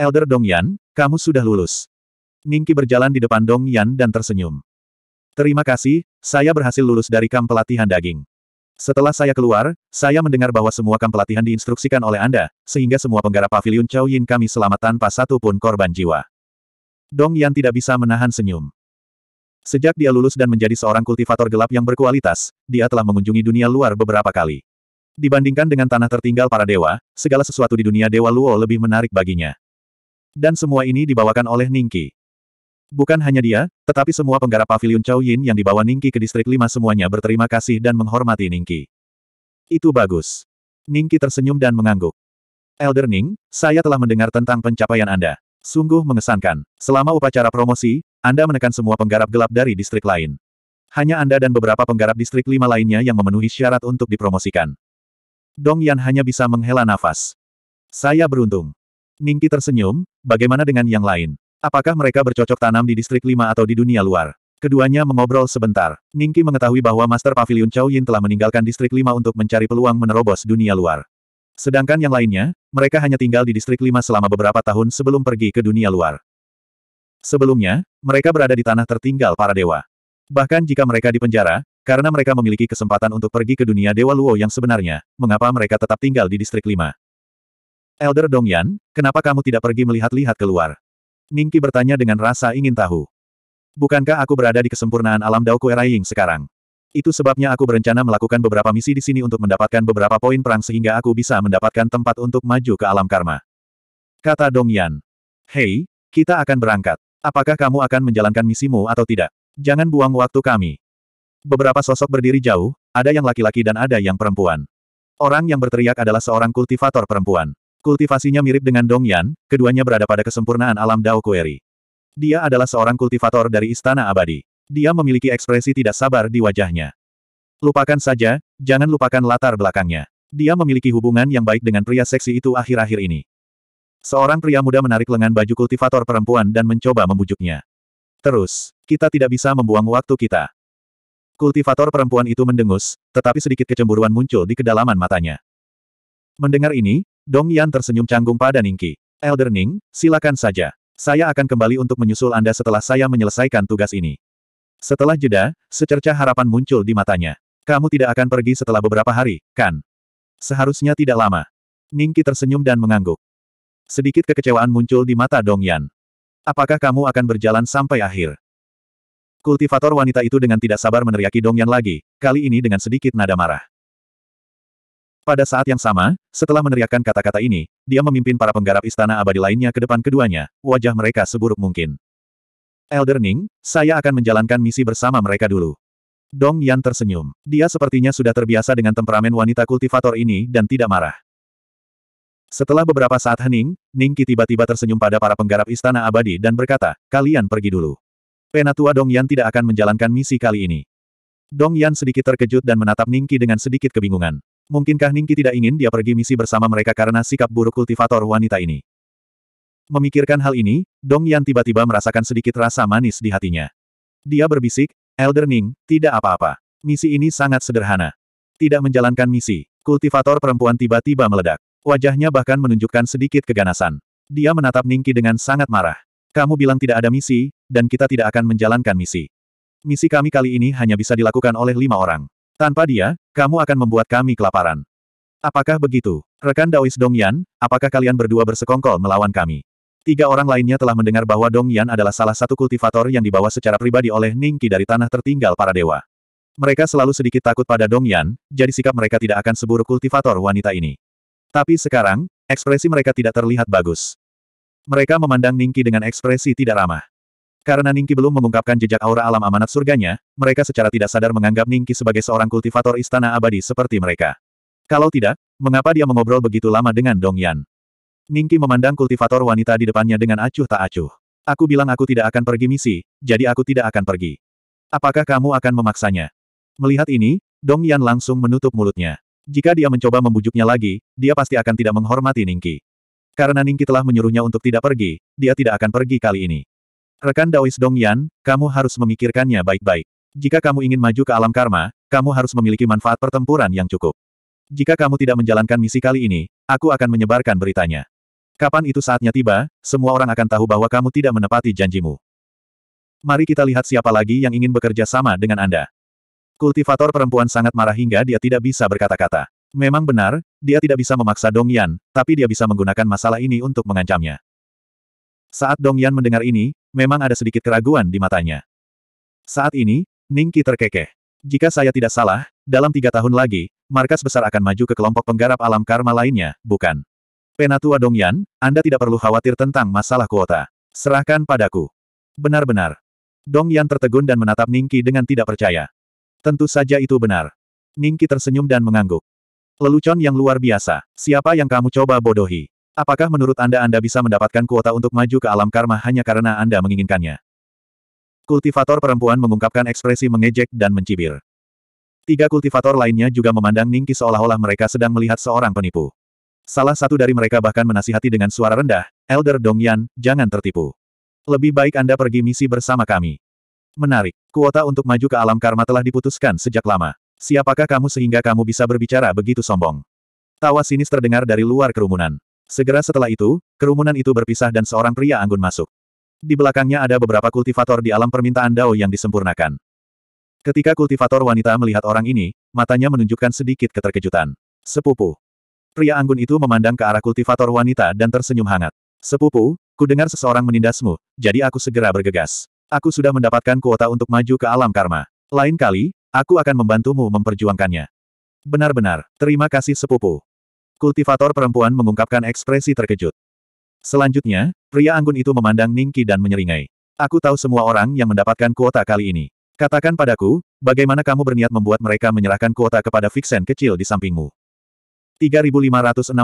Elder Dong Yan, kamu sudah lulus. Ningki berjalan di depan Dong Yan dan tersenyum. Terima kasih, saya berhasil lulus dari kamp pelatihan daging. Setelah saya keluar, saya mendengar bahwa semua kamp pelatihan diinstruksikan oleh Anda, sehingga semua penggarap pavilion Chow Yin kami selamat tanpa satu pun korban jiwa. Dong Yan tidak bisa menahan senyum. Sejak dia lulus dan menjadi seorang kultivator gelap yang berkualitas, dia telah mengunjungi dunia luar beberapa kali. Dibandingkan dengan tanah tertinggal para dewa, segala sesuatu di dunia dewa Luo lebih menarik baginya. Dan semua ini dibawakan oleh Ningki. Bukan hanya dia, tetapi semua penggarap pavilion Chow Yin yang dibawa Ningki ke Distrik 5 semuanya berterima kasih dan menghormati Ningki. Itu bagus. Ningki tersenyum dan mengangguk. Elder Ning, saya telah mendengar tentang pencapaian Anda. Sungguh mengesankan. Selama upacara promosi, Anda menekan semua penggarap gelap dari distrik lain. Hanya Anda dan beberapa penggarap distrik lima lainnya yang memenuhi syarat untuk dipromosikan. Dong Yan hanya bisa menghela nafas. Saya beruntung. Ningki tersenyum, bagaimana dengan yang lain? Apakah mereka bercocok tanam di distrik lima atau di dunia luar? Keduanya mengobrol sebentar. Ningki mengetahui bahwa Master Pavilion Chow Yin telah meninggalkan distrik lima untuk mencari peluang menerobos dunia luar. Sedangkan yang lainnya, mereka hanya tinggal di distrik lima selama beberapa tahun sebelum pergi ke dunia luar. Sebelumnya, mereka berada di tanah tertinggal para dewa. Bahkan jika mereka dipenjara, karena mereka memiliki kesempatan untuk pergi ke dunia dewa Luo yang sebenarnya, mengapa mereka tetap tinggal di distrik lima? Elder Dongyan, kenapa kamu tidak pergi melihat-lihat keluar? Ningki bertanya dengan rasa ingin tahu. Bukankah aku berada di kesempurnaan alam Dao Kueraying sekarang? Itu sebabnya aku berencana melakukan beberapa misi di sini untuk mendapatkan beberapa poin perang sehingga aku bisa mendapatkan tempat untuk maju ke alam karma. Kata Dong Yan. Hei, kita akan berangkat. Apakah kamu akan menjalankan misimu atau tidak? Jangan buang waktu kami. Beberapa sosok berdiri jauh, ada yang laki-laki dan ada yang perempuan. Orang yang berteriak adalah seorang kultivator perempuan. Kultivasinya mirip dengan Dong Yan, keduanya berada pada kesempurnaan alam Dao Kueri. Dia adalah seorang kultivator dari Istana Abadi. Dia memiliki ekspresi tidak sabar di wajahnya. Lupakan saja, jangan lupakan latar belakangnya. Dia memiliki hubungan yang baik dengan pria seksi itu akhir-akhir ini. Seorang pria muda menarik lengan baju kultivator perempuan dan mencoba membujuknya. Terus, kita tidak bisa membuang waktu kita. Kultivator perempuan itu mendengus, tetapi sedikit kecemburuan muncul di kedalaman matanya. Mendengar ini, Dong Yan tersenyum canggung pada Ningki. Elder Ning, silakan saja. Saya akan kembali untuk menyusul Anda setelah saya menyelesaikan tugas ini. Setelah jeda, secerca harapan muncul di matanya. Kamu tidak akan pergi setelah beberapa hari, kan? Seharusnya tidak lama. Ningki tersenyum dan mengangguk. Sedikit kekecewaan muncul di mata Dong Yan. Apakah kamu akan berjalan sampai akhir? Kultivator wanita itu dengan tidak sabar meneriaki Dong Yan lagi, kali ini dengan sedikit nada marah. Pada saat yang sama, setelah meneriakkan kata-kata ini, dia memimpin para penggarap istana abadi lainnya ke depan keduanya, wajah mereka seburuk mungkin. Elder Ning, saya akan menjalankan misi bersama mereka dulu. Dong Yan tersenyum. Dia sepertinya sudah terbiasa dengan temperamen wanita kultivator ini dan tidak marah. Setelah beberapa saat hening, Ning Qi tiba-tiba tersenyum pada para penggarap istana abadi dan berkata, kalian pergi dulu. Penatua Dong Yan tidak akan menjalankan misi kali ini. Dong Yan sedikit terkejut dan menatap Ning Qi dengan sedikit kebingungan. Mungkinkah Ningki tidak ingin dia pergi misi bersama mereka karena sikap buruk kultivator wanita ini? Memikirkan hal ini, Dong Yan tiba-tiba merasakan sedikit rasa manis di hatinya. Dia berbisik, Elder Ning, tidak apa-apa. Misi ini sangat sederhana. Tidak menjalankan misi, kultivator perempuan tiba-tiba meledak. Wajahnya bahkan menunjukkan sedikit keganasan. Dia menatap Ningki dengan sangat marah. Kamu bilang tidak ada misi, dan kita tidak akan menjalankan misi. Misi kami kali ini hanya bisa dilakukan oleh lima orang. Tanpa dia, kamu akan membuat kami kelaparan. Apakah begitu? Rekan Daois Dong Yan, apakah kalian berdua bersekongkol melawan kami? Tiga orang lainnya telah mendengar bahwa Dong Yan adalah salah satu kultivator yang dibawa secara pribadi oleh Ningqi dari tanah tertinggal para dewa. Mereka selalu sedikit takut pada Dong Yan, jadi sikap mereka tidak akan seburuk kultivator wanita ini. Tapi sekarang, ekspresi mereka tidak terlihat bagus. Mereka memandang Ningqi dengan ekspresi tidak ramah. Karena Ningki belum mengungkapkan jejak aura alam amanat surganya, mereka secara tidak sadar menganggap Ningki sebagai seorang kultivator istana abadi seperti mereka. Kalau tidak, mengapa dia mengobrol begitu lama dengan Dong Yan? Ningki memandang kultivator wanita di depannya dengan acuh tak acuh. Aku bilang aku tidak akan pergi misi, jadi aku tidak akan pergi. Apakah kamu akan memaksanya? Melihat ini, Dong Yan langsung menutup mulutnya. Jika dia mencoba membujuknya lagi, dia pasti akan tidak menghormati Ningki. Karena Ningki telah menyuruhnya untuk tidak pergi, dia tidak akan pergi kali ini. Rekan Daois Yan, kamu harus memikirkannya baik-baik. Jika kamu ingin maju ke alam karma, kamu harus memiliki manfaat pertempuran yang cukup. Jika kamu tidak menjalankan misi kali ini, aku akan menyebarkan beritanya. Kapan itu saatnya tiba, semua orang akan tahu bahwa kamu tidak menepati janjimu. Mari kita lihat siapa lagi yang ingin bekerja sama dengan Anda. Kultivator perempuan sangat marah hingga dia tidak bisa berkata-kata. Memang benar, dia tidak bisa memaksa Dong Yan, tapi dia bisa menggunakan masalah ini untuk mengancamnya. Saat Dong Yan mendengar ini, memang ada sedikit keraguan di matanya. Saat ini, Ning Qi terkekeh. Jika saya tidak salah, dalam tiga tahun lagi, markas besar akan maju ke kelompok penggarap alam karma lainnya, bukan? Penatua Dong Yan, Anda tidak perlu khawatir tentang masalah kuota. Serahkan padaku. Benar-benar. Dong Yan tertegun dan menatap Ning Qi dengan tidak percaya. Tentu saja itu benar. Ning Qi tersenyum dan mengangguk. Lelucon yang luar biasa, siapa yang kamu coba bodohi? Apakah menurut Anda Anda bisa mendapatkan kuota untuk maju ke alam karma hanya karena Anda menginginkannya? Kultivator perempuan mengungkapkan ekspresi mengejek dan mencibir. Tiga kultivator lainnya juga memandang Ningki seolah-olah mereka sedang melihat seorang penipu. Salah satu dari mereka bahkan menasihati dengan suara rendah, Elder Dong Yan, jangan tertipu. Lebih baik Anda pergi misi bersama kami. Menarik, kuota untuk maju ke alam karma telah diputuskan sejak lama. Siapakah kamu sehingga kamu bisa berbicara begitu sombong? Tawa sinis terdengar dari luar kerumunan. Segera setelah itu, kerumunan itu berpisah dan seorang pria anggun masuk. Di belakangnya ada beberapa kultivator di alam permintaan Dao yang disempurnakan. Ketika kultivator wanita melihat orang ini, matanya menunjukkan sedikit keterkejutan. Sepupu. Pria anggun itu memandang ke arah kultivator wanita dan tersenyum hangat. Sepupu, ku dengar seseorang menindasmu, jadi aku segera bergegas. Aku sudah mendapatkan kuota untuk maju ke alam karma. Lain kali, aku akan membantumu memperjuangkannya. Benar-benar, terima kasih sepupu. Kultivator perempuan mengungkapkan ekspresi terkejut. Selanjutnya, pria anggun itu memandang Ningki dan menyeringai. Aku tahu semua orang yang mendapatkan kuota kali ini. Katakan padaku, bagaimana kamu berniat membuat mereka menyerahkan kuota kepada Vixen kecil di sampingmu. 3562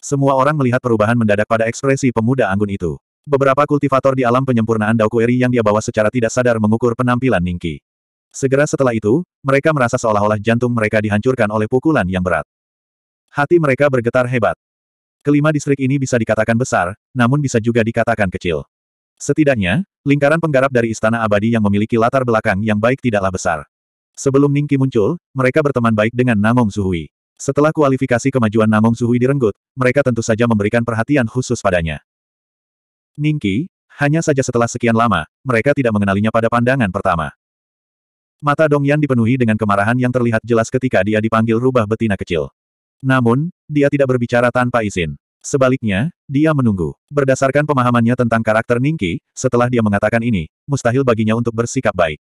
Semua orang melihat perubahan mendadak pada ekspresi pemuda anggun itu. Beberapa kultivator di alam penyempurnaan Eri yang dia bawa secara tidak sadar mengukur penampilan Ningki. Segera setelah itu, mereka merasa seolah-olah jantung mereka dihancurkan oleh pukulan yang berat. Hati mereka bergetar hebat. Kelima distrik ini bisa dikatakan besar, namun bisa juga dikatakan kecil. Setidaknya, lingkaran penggarap dari Istana Abadi yang memiliki latar belakang yang baik tidaklah besar. Sebelum Ningki muncul, mereka berteman baik dengan Namong Suhui. Setelah kualifikasi kemajuan Namong Suhui direnggut, mereka tentu saja memberikan perhatian khusus padanya. Ningki, hanya saja setelah sekian lama, mereka tidak mengenalinya pada pandangan pertama. Mata Dong Yan dipenuhi dengan kemarahan yang terlihat jelas ketika dia dipanggil rubah betina kecil. Namun, dia tidak berbicara tanpa izin. Sebaliknya, dia menunggu. Berdasarkan pemahamannya tentang karakter Ningki, setelah dia mengatakan ini, mustahil baginya untuk bersikap baik.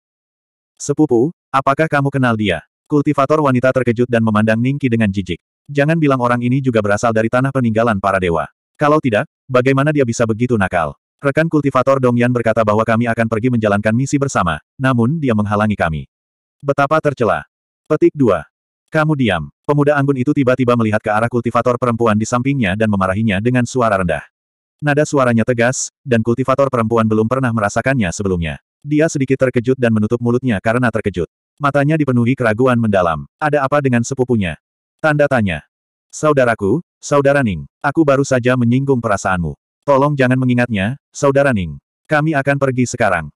Sepupu, apakah kamu kenal dia? Kultivator wanita terkejut dan memandang Ningki dengan jijik. Jangan bilang orang ini juga berasal dari tanah peninggalan para dewa. Kalau tidak, bagaimana dia bisa begitu nakal? Rekan kultivator Dongyan berkata bahwa kami akan pergi menjalankan misi bersama, namun dia menghalangi kami. Betapa tercela. Petik 2. Kamu diam. Pemuda anggun itu tiba-tiba melihat ke arah kultivator perempuan di sampingnya dan memarahinya dengan suara rendah. Nada suaranya tegas, dan kultivator perempuan belum pernah merasakannya sebelumnya. Dia sedikit terkejut dan menutup mulutnya karena terkejut. Matanya dipenuhi keraguan mendalam. Ada apa dengan sepupunya? Tanda tanya. Saudaraku, Saudara Ning, aku baru saja menyinggung perasaanmu. Tolong jangan mengingatnya, Saudara Ning. Kami akan pergi sekarang.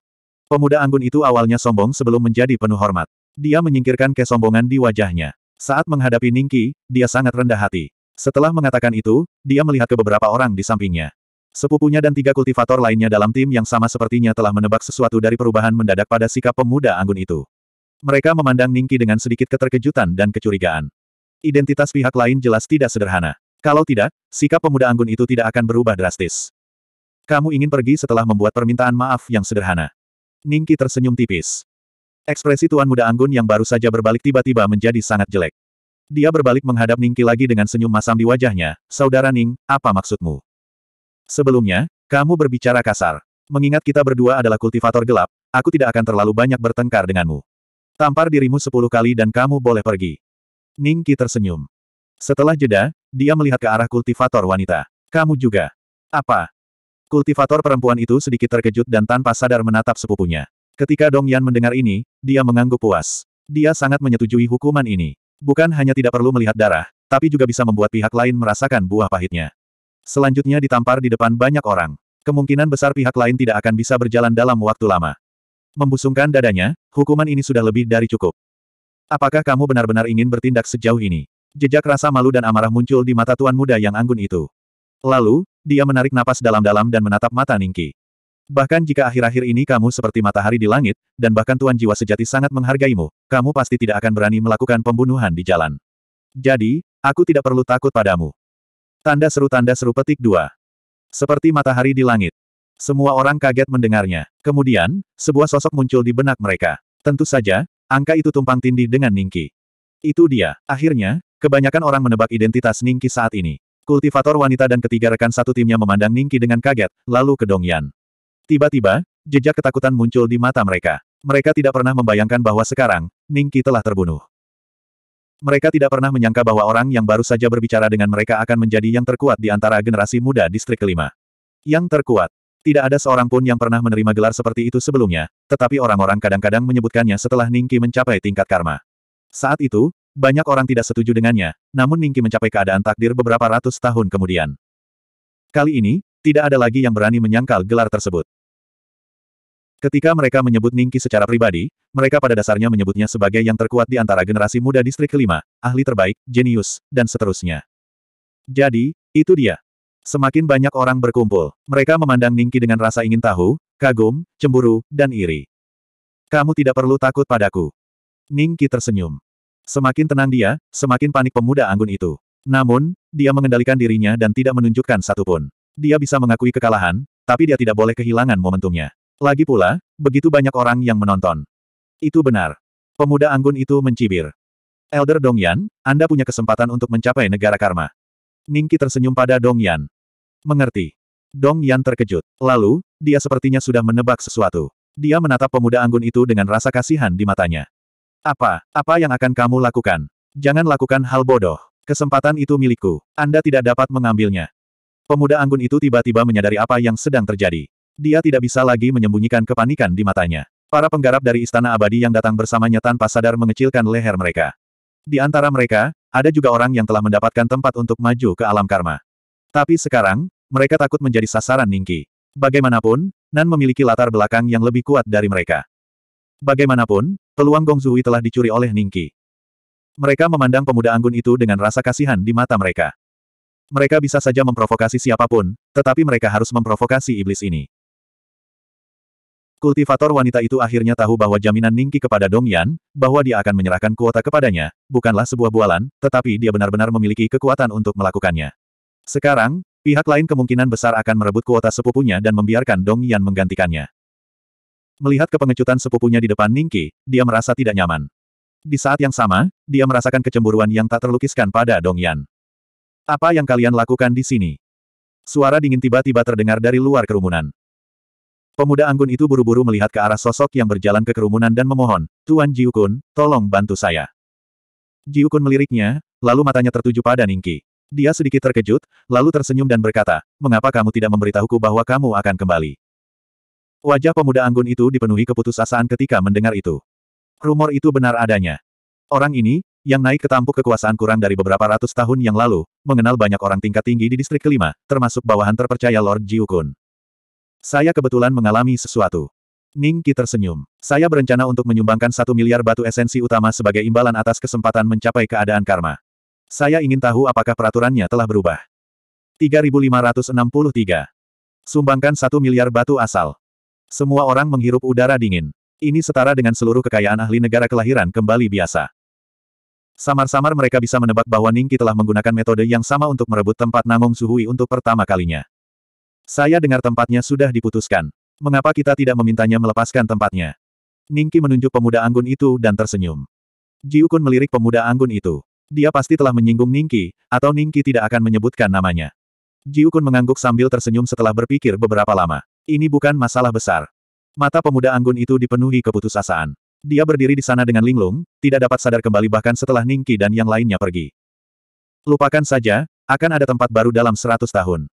Pemuda anggun itu awalnya sombong sebelum menjadi penuh hormat. Dia menyingkirkan kesombongan di wajahnya. Saat menghadapi Ningki, dia sangat rendah hati. Setelah mengatakan itu, dia melihat ke beberapa orang di sampingnya. Sepupunya dan tiga kultivator lainnya dalam tim yang sama sepertinya telah menebak sesuatu dari perubahan mendadak pada sikap pemuda anggun itu. Mereka memandang Ningki dengan sedikit keterkejutan dan kecurigaan. Identitas pihak lain jelas tidak sederhana. Kalau tidak, sikap pemuda anggun itu tidak akan berubah drastis. Kamu ingin pergi setelah membuat permintaan maaf yang sederhana. Ningki tersenyum tipis. Ekspresi Tuan Muda Anggun yang baru saja berbalik tiba-tiba menjadi sangat jelek. Dia berbalik menghadap Ningki lagi dengan senyum masam di wajahnya, Saudara Ning, apa maksudmu? Sebelumnya, kamu berbicara kasar. Mengingat kita berdua adalah kultivator gelap, aku tidak akan terlalu banyak bertengkar denganmu. Tampar dirimu sepuluh kali dan kamu boleh pergi. Ningki tersenyum. Setelah jeda, dia melihat ke arah kultivator wanita. Kamu juga. Apa? Kultivator perempuan itu sedikit terkejut dan tanpa sadar menatap sepupunya. Ketika Dong Yan mendengar ini, dia mengangguk puas. Dia sangat menyetujui hukuman ini. Bukan hanya tidak perlu melihat darah, tapi juga bisa membuat pihak lain merasakan buah pahitnya. Selanjutnya ditampar di depan banyak orang. Kemungkinan besar pihak lain tidak akan bisa berjalan dalam waktu lama. Membusungkan dadanya, hukuman ini sudah lebih dari cukup. Apakah kamu benar-benar ingin bertindak sejauh ini? Jejak rasa malu dan amarah muncul di mata tuan muda yang anggun itu. Lalu, dia menarik napas dalam-dalam dan menatap mata Ningki. Bahkan jika akhir-akhir ini kamu seperti matahari di langit, dan bahkan Tuan Jiwa Sejati sangat menghargaimu, kamu pasti tidak akan berani melakukan pembunuhan di jalan. Jadi, aku tidak perlu takut padamu. Tanda seru tanda seru petik dua. Seperti matahari di langit. Semua orang kaget mendengarnya. Kemudian, sebuah sosok muncul di benak mereka. Tentu saja, angka itu tumpang tindih dengan Ningki. Itu dia. Akhirnya, kebanyakan orang menebak identitas Ningki saat ini. Kultivator wanita dan ketiga rekan satu timnya memandang Ningki dengan kaget, lalu ke Dongyan. Tiba-tiba, jejak ketakutan muncul di mata mereka. Mereka tidak pernah membayangkan bahwa sekarang, Ningki telah terbunuh. Mereka tidak pernah menyangka bahwa orang yang baru saja berbicara dengan mereka akan menjadi yang terkuat di antara generasi muda distrik kelima. Yang terkuat. Tidak ada seorang pun yang pernah menerima gelar seperti itu sebelumnya, tetapi orang-orang kadang-kadang menyebutkannya setelah Ningki mencapai tingkat karma. Saat itu, banyak orang tidak setuju dengannya, namun Ningki mencapai keadaan takdir beberapa ratus tahun kemudian. Kali ini, tidak ada lagi yang berani menyangkal gelar tersebut. Ketika mereka menyebut Ningki secara pribadi, mereka pada dasarnya menyebutnya sebagai yang terkuat di antara generasi muda distrik kelima, ahli terbaik, jenius, dan seterusnya. Jadi, itu dia. Semakin banyak orang berkumpul, mereka memandang Ningki dengan rasa ingin tahu, kagum, cemburu, dan iri. Kamu tidak perlu takut padaku. Ningki tersenyum. Semakin tenang dia, semakin panik pemuda anggun itu. Namun, dia mengendalikan dirinya dan tidak menunjukkan satupun. Dia bisa mengakui kekalahan, tapi dia tidak boleh kehilangan momentumnya. Lagi pula, begitu banyak orang yang menonton. Itu benar. Pemuda anggun itu mencibir. Elder Dongyan, Anda punya kesempatan untuk mencapai negara karma. Ningki tersenyum pada Dongyan. Mengerti. Dongyan terkejut. Lalu, dia sepertinya sudah menebak sesuatu. Dia menatap pemuda anggun itu dengan rasa kasihan di matanya. Apa, apa yang akan kamu lakukan? Jangan lakukan hal bodoh. Kesempatan itu milikku. Anda tidak dapat mengambilnya. Pemuda anggun itu tiba-tiba menyadari apa yang sedang terjadi. Dia tidak bisa lagi menyembunyikan kepanikan di matanya. Para penggarap dari Istana Abadi yang datang bersamanya tanpa sadar mengecilkan leher mereka. Di antara mereka, ada juga orang yang telah mendapatkan tempat untuk maju ke alam karma. Tapi sekarang, mereka takut menjadi sasaran Ningki. Bagaimanapun, Nan memiliki latar belakang yang lebih kuat dari mereka. Bagaimanapun, peluang Gong Zui telah dicuri oleh Ningki. Mereka memandang pemuda anggun itu dengan rasa kasihan di mata mereka. Mereka bisa saja memprovokasi siapapun, tetapi mereka harus memprovokasi iblis ini. Kultivator wanita itu akhirnya tahu bahwa jaminan Ningki kepada Dong Yan, bahwa dia akan menyerahkan kuota kepadanya, bukanlah sebuah bualan, tetapi dia benar-benar memiliki kekuatan untuk melakukannya. Sekarang, pihak lain kemungkinan besar akan merebut kuota sepupunya dan membiarkan Dong Yan menggantikannya. Melihat kepengecutan sepupunya di depan Ningki, dia merasa tidak nyaman. Di saat yang sama, dia merasakan kecemburuan yang tak terlukiskan pada Dong Yan. Apa yang kalian lakukan di sini? Suara dingin tiba-tiba terdengar dari luar kerumunan. Pemuda anggun itu buru-buru melihat ke arah sosok yang berjalan ke kerumunan dan memohon, Tuan Jiukun, tolong bantu saya. Jiukun meliriknya, lalu matanya tertuju pada Ningki. Dia sedikit terkejut, lalu tersenyum dan berkata, mengapa kamu tidak memberitahuku bahwa kamu akan kembali? Wajah pemuda anggun itu dipenuhi keputusasaan ketika mendengar itu. Rumor itu benar adanya. Orang ini, yang naik ke tampuk kekuasaan kurang dari beberapa ratus tahun yang lalu, mengenal banyak orang tingkat tinggi di distrik kelima, termasuk bawahan terpercaya Lord Jiukun. Saya kebetulan mengalami sesuatu. Ning Qi tersenyum. Saya berencana untuk menyumbangkan satu miliar batu esensi utama sebagai imbalan atas kesempatan mencapai keadaan karma. Saya ingin tahu apakah peraturannya telah berubah. 3563. Sumbangkan satu miliar batu asal. Semua orang menghirup udara dingin. Ini setara dengan seluruh kekayaan ahli negara kelahiran kembali biasa. Samar-samar mereka bisa menebak bahwa Ningki telah menggunakan metode yang sama untuk merebut tempat Nangong Suhui untuk pertama kalinya. Saya dengar tempatnya sudah diputuskan. Mengapa kita tidak memintanya melepaskan tempatnya? Ningki menunjuk pemuda anggun itu dan tersenyum. Jiukun melirik pemuda anggun itu. Dia pasti telah menyinggung Ningki, atau Ningki tidak akan menyebutkan namanya. Jiukun mengangguk sambil tersenyum setelah berpikir beberapa lama. Ini bukan masalah besar. Mata pemuda anggun itu dipenuhi keputusasaan. Dia berdiri di sana dengan linglung, tidak dapat sadar kembali bahkan setelah Ningki dan yang lainnya pergi. Lupakan saja, akan ada tempat baru dalam seratus tahun.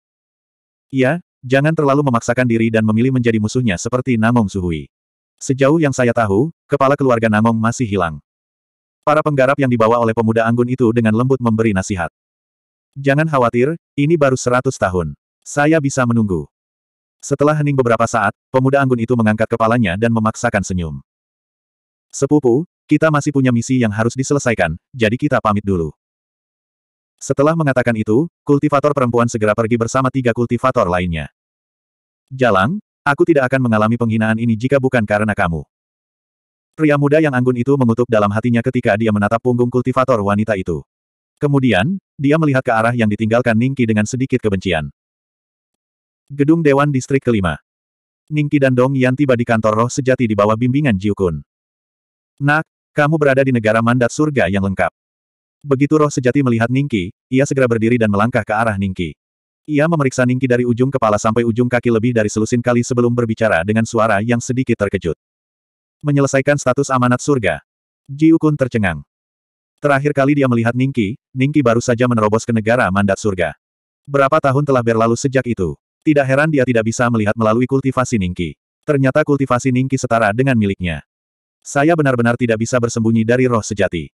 Ya, jangan terlalu memaksakan diri dan memilih menjadi musuhnya seperti Namong Suhui. Sejauh yang saya tahu, kepala keluarga Namong masih hilang. Para penggarap yang dibawa oleh pemuda anggun itu dengan lembut memberi nasihat. Jangan khawatir, ini baru seratus tahun. Saya bisa menunggu. Setelah hening beberapa saat, pemuda anggun itu mengangkat kepalanya dan memaksakan senyum. Sepupu, kita masih punya misi yang harus diselesaikan, jadi kita pamit dulu. Setelah mengatakan itu, kultivator perempuan segera pergi bersama tiga kultivator lainnya. Jalang, aku tidak akan mengalami penghinaan ini jika bukan karena kamu. Pria muda yang anggun itu mengutuk dalam hatinya ketika dia menatap punggung kultivator wanita itu. Kemudian, dia melihat ke arah yang ditinggalkan Ningki dengan sedikit kebencian. Gedung Dewan Distrik Kelima. Ningki dan Dong Yan tiba di kantor roh sejati di bawah bimbingan Jiukun. Nak, kamu berada di negara mandat surga yang lengkap. Begitu roh sejati melihat Ningki, ia segera berdiri dan melangkah ke arah Ningki. Ia memeriksa Ningki dari ujung kepala sampai ujung kaki lebih dari selusin kali sebelum berbicara dengan suara yang sedikit terkejut. Menyelesaikan status amanat surga. Jiukun tercengang. Terakhir kali dia melihat Ningki, Ningki baru saja menerobos ke negara mandat surga. Berapa tahun telah berlalu sejak itu? Tidak heran dia tidak bisa melihat melalui kultivasi Ningki. Ternyata kultivasi Ningki setara dengan miliknya. Saya benar-benar tidak bisa bersembunyi dari roh sejati.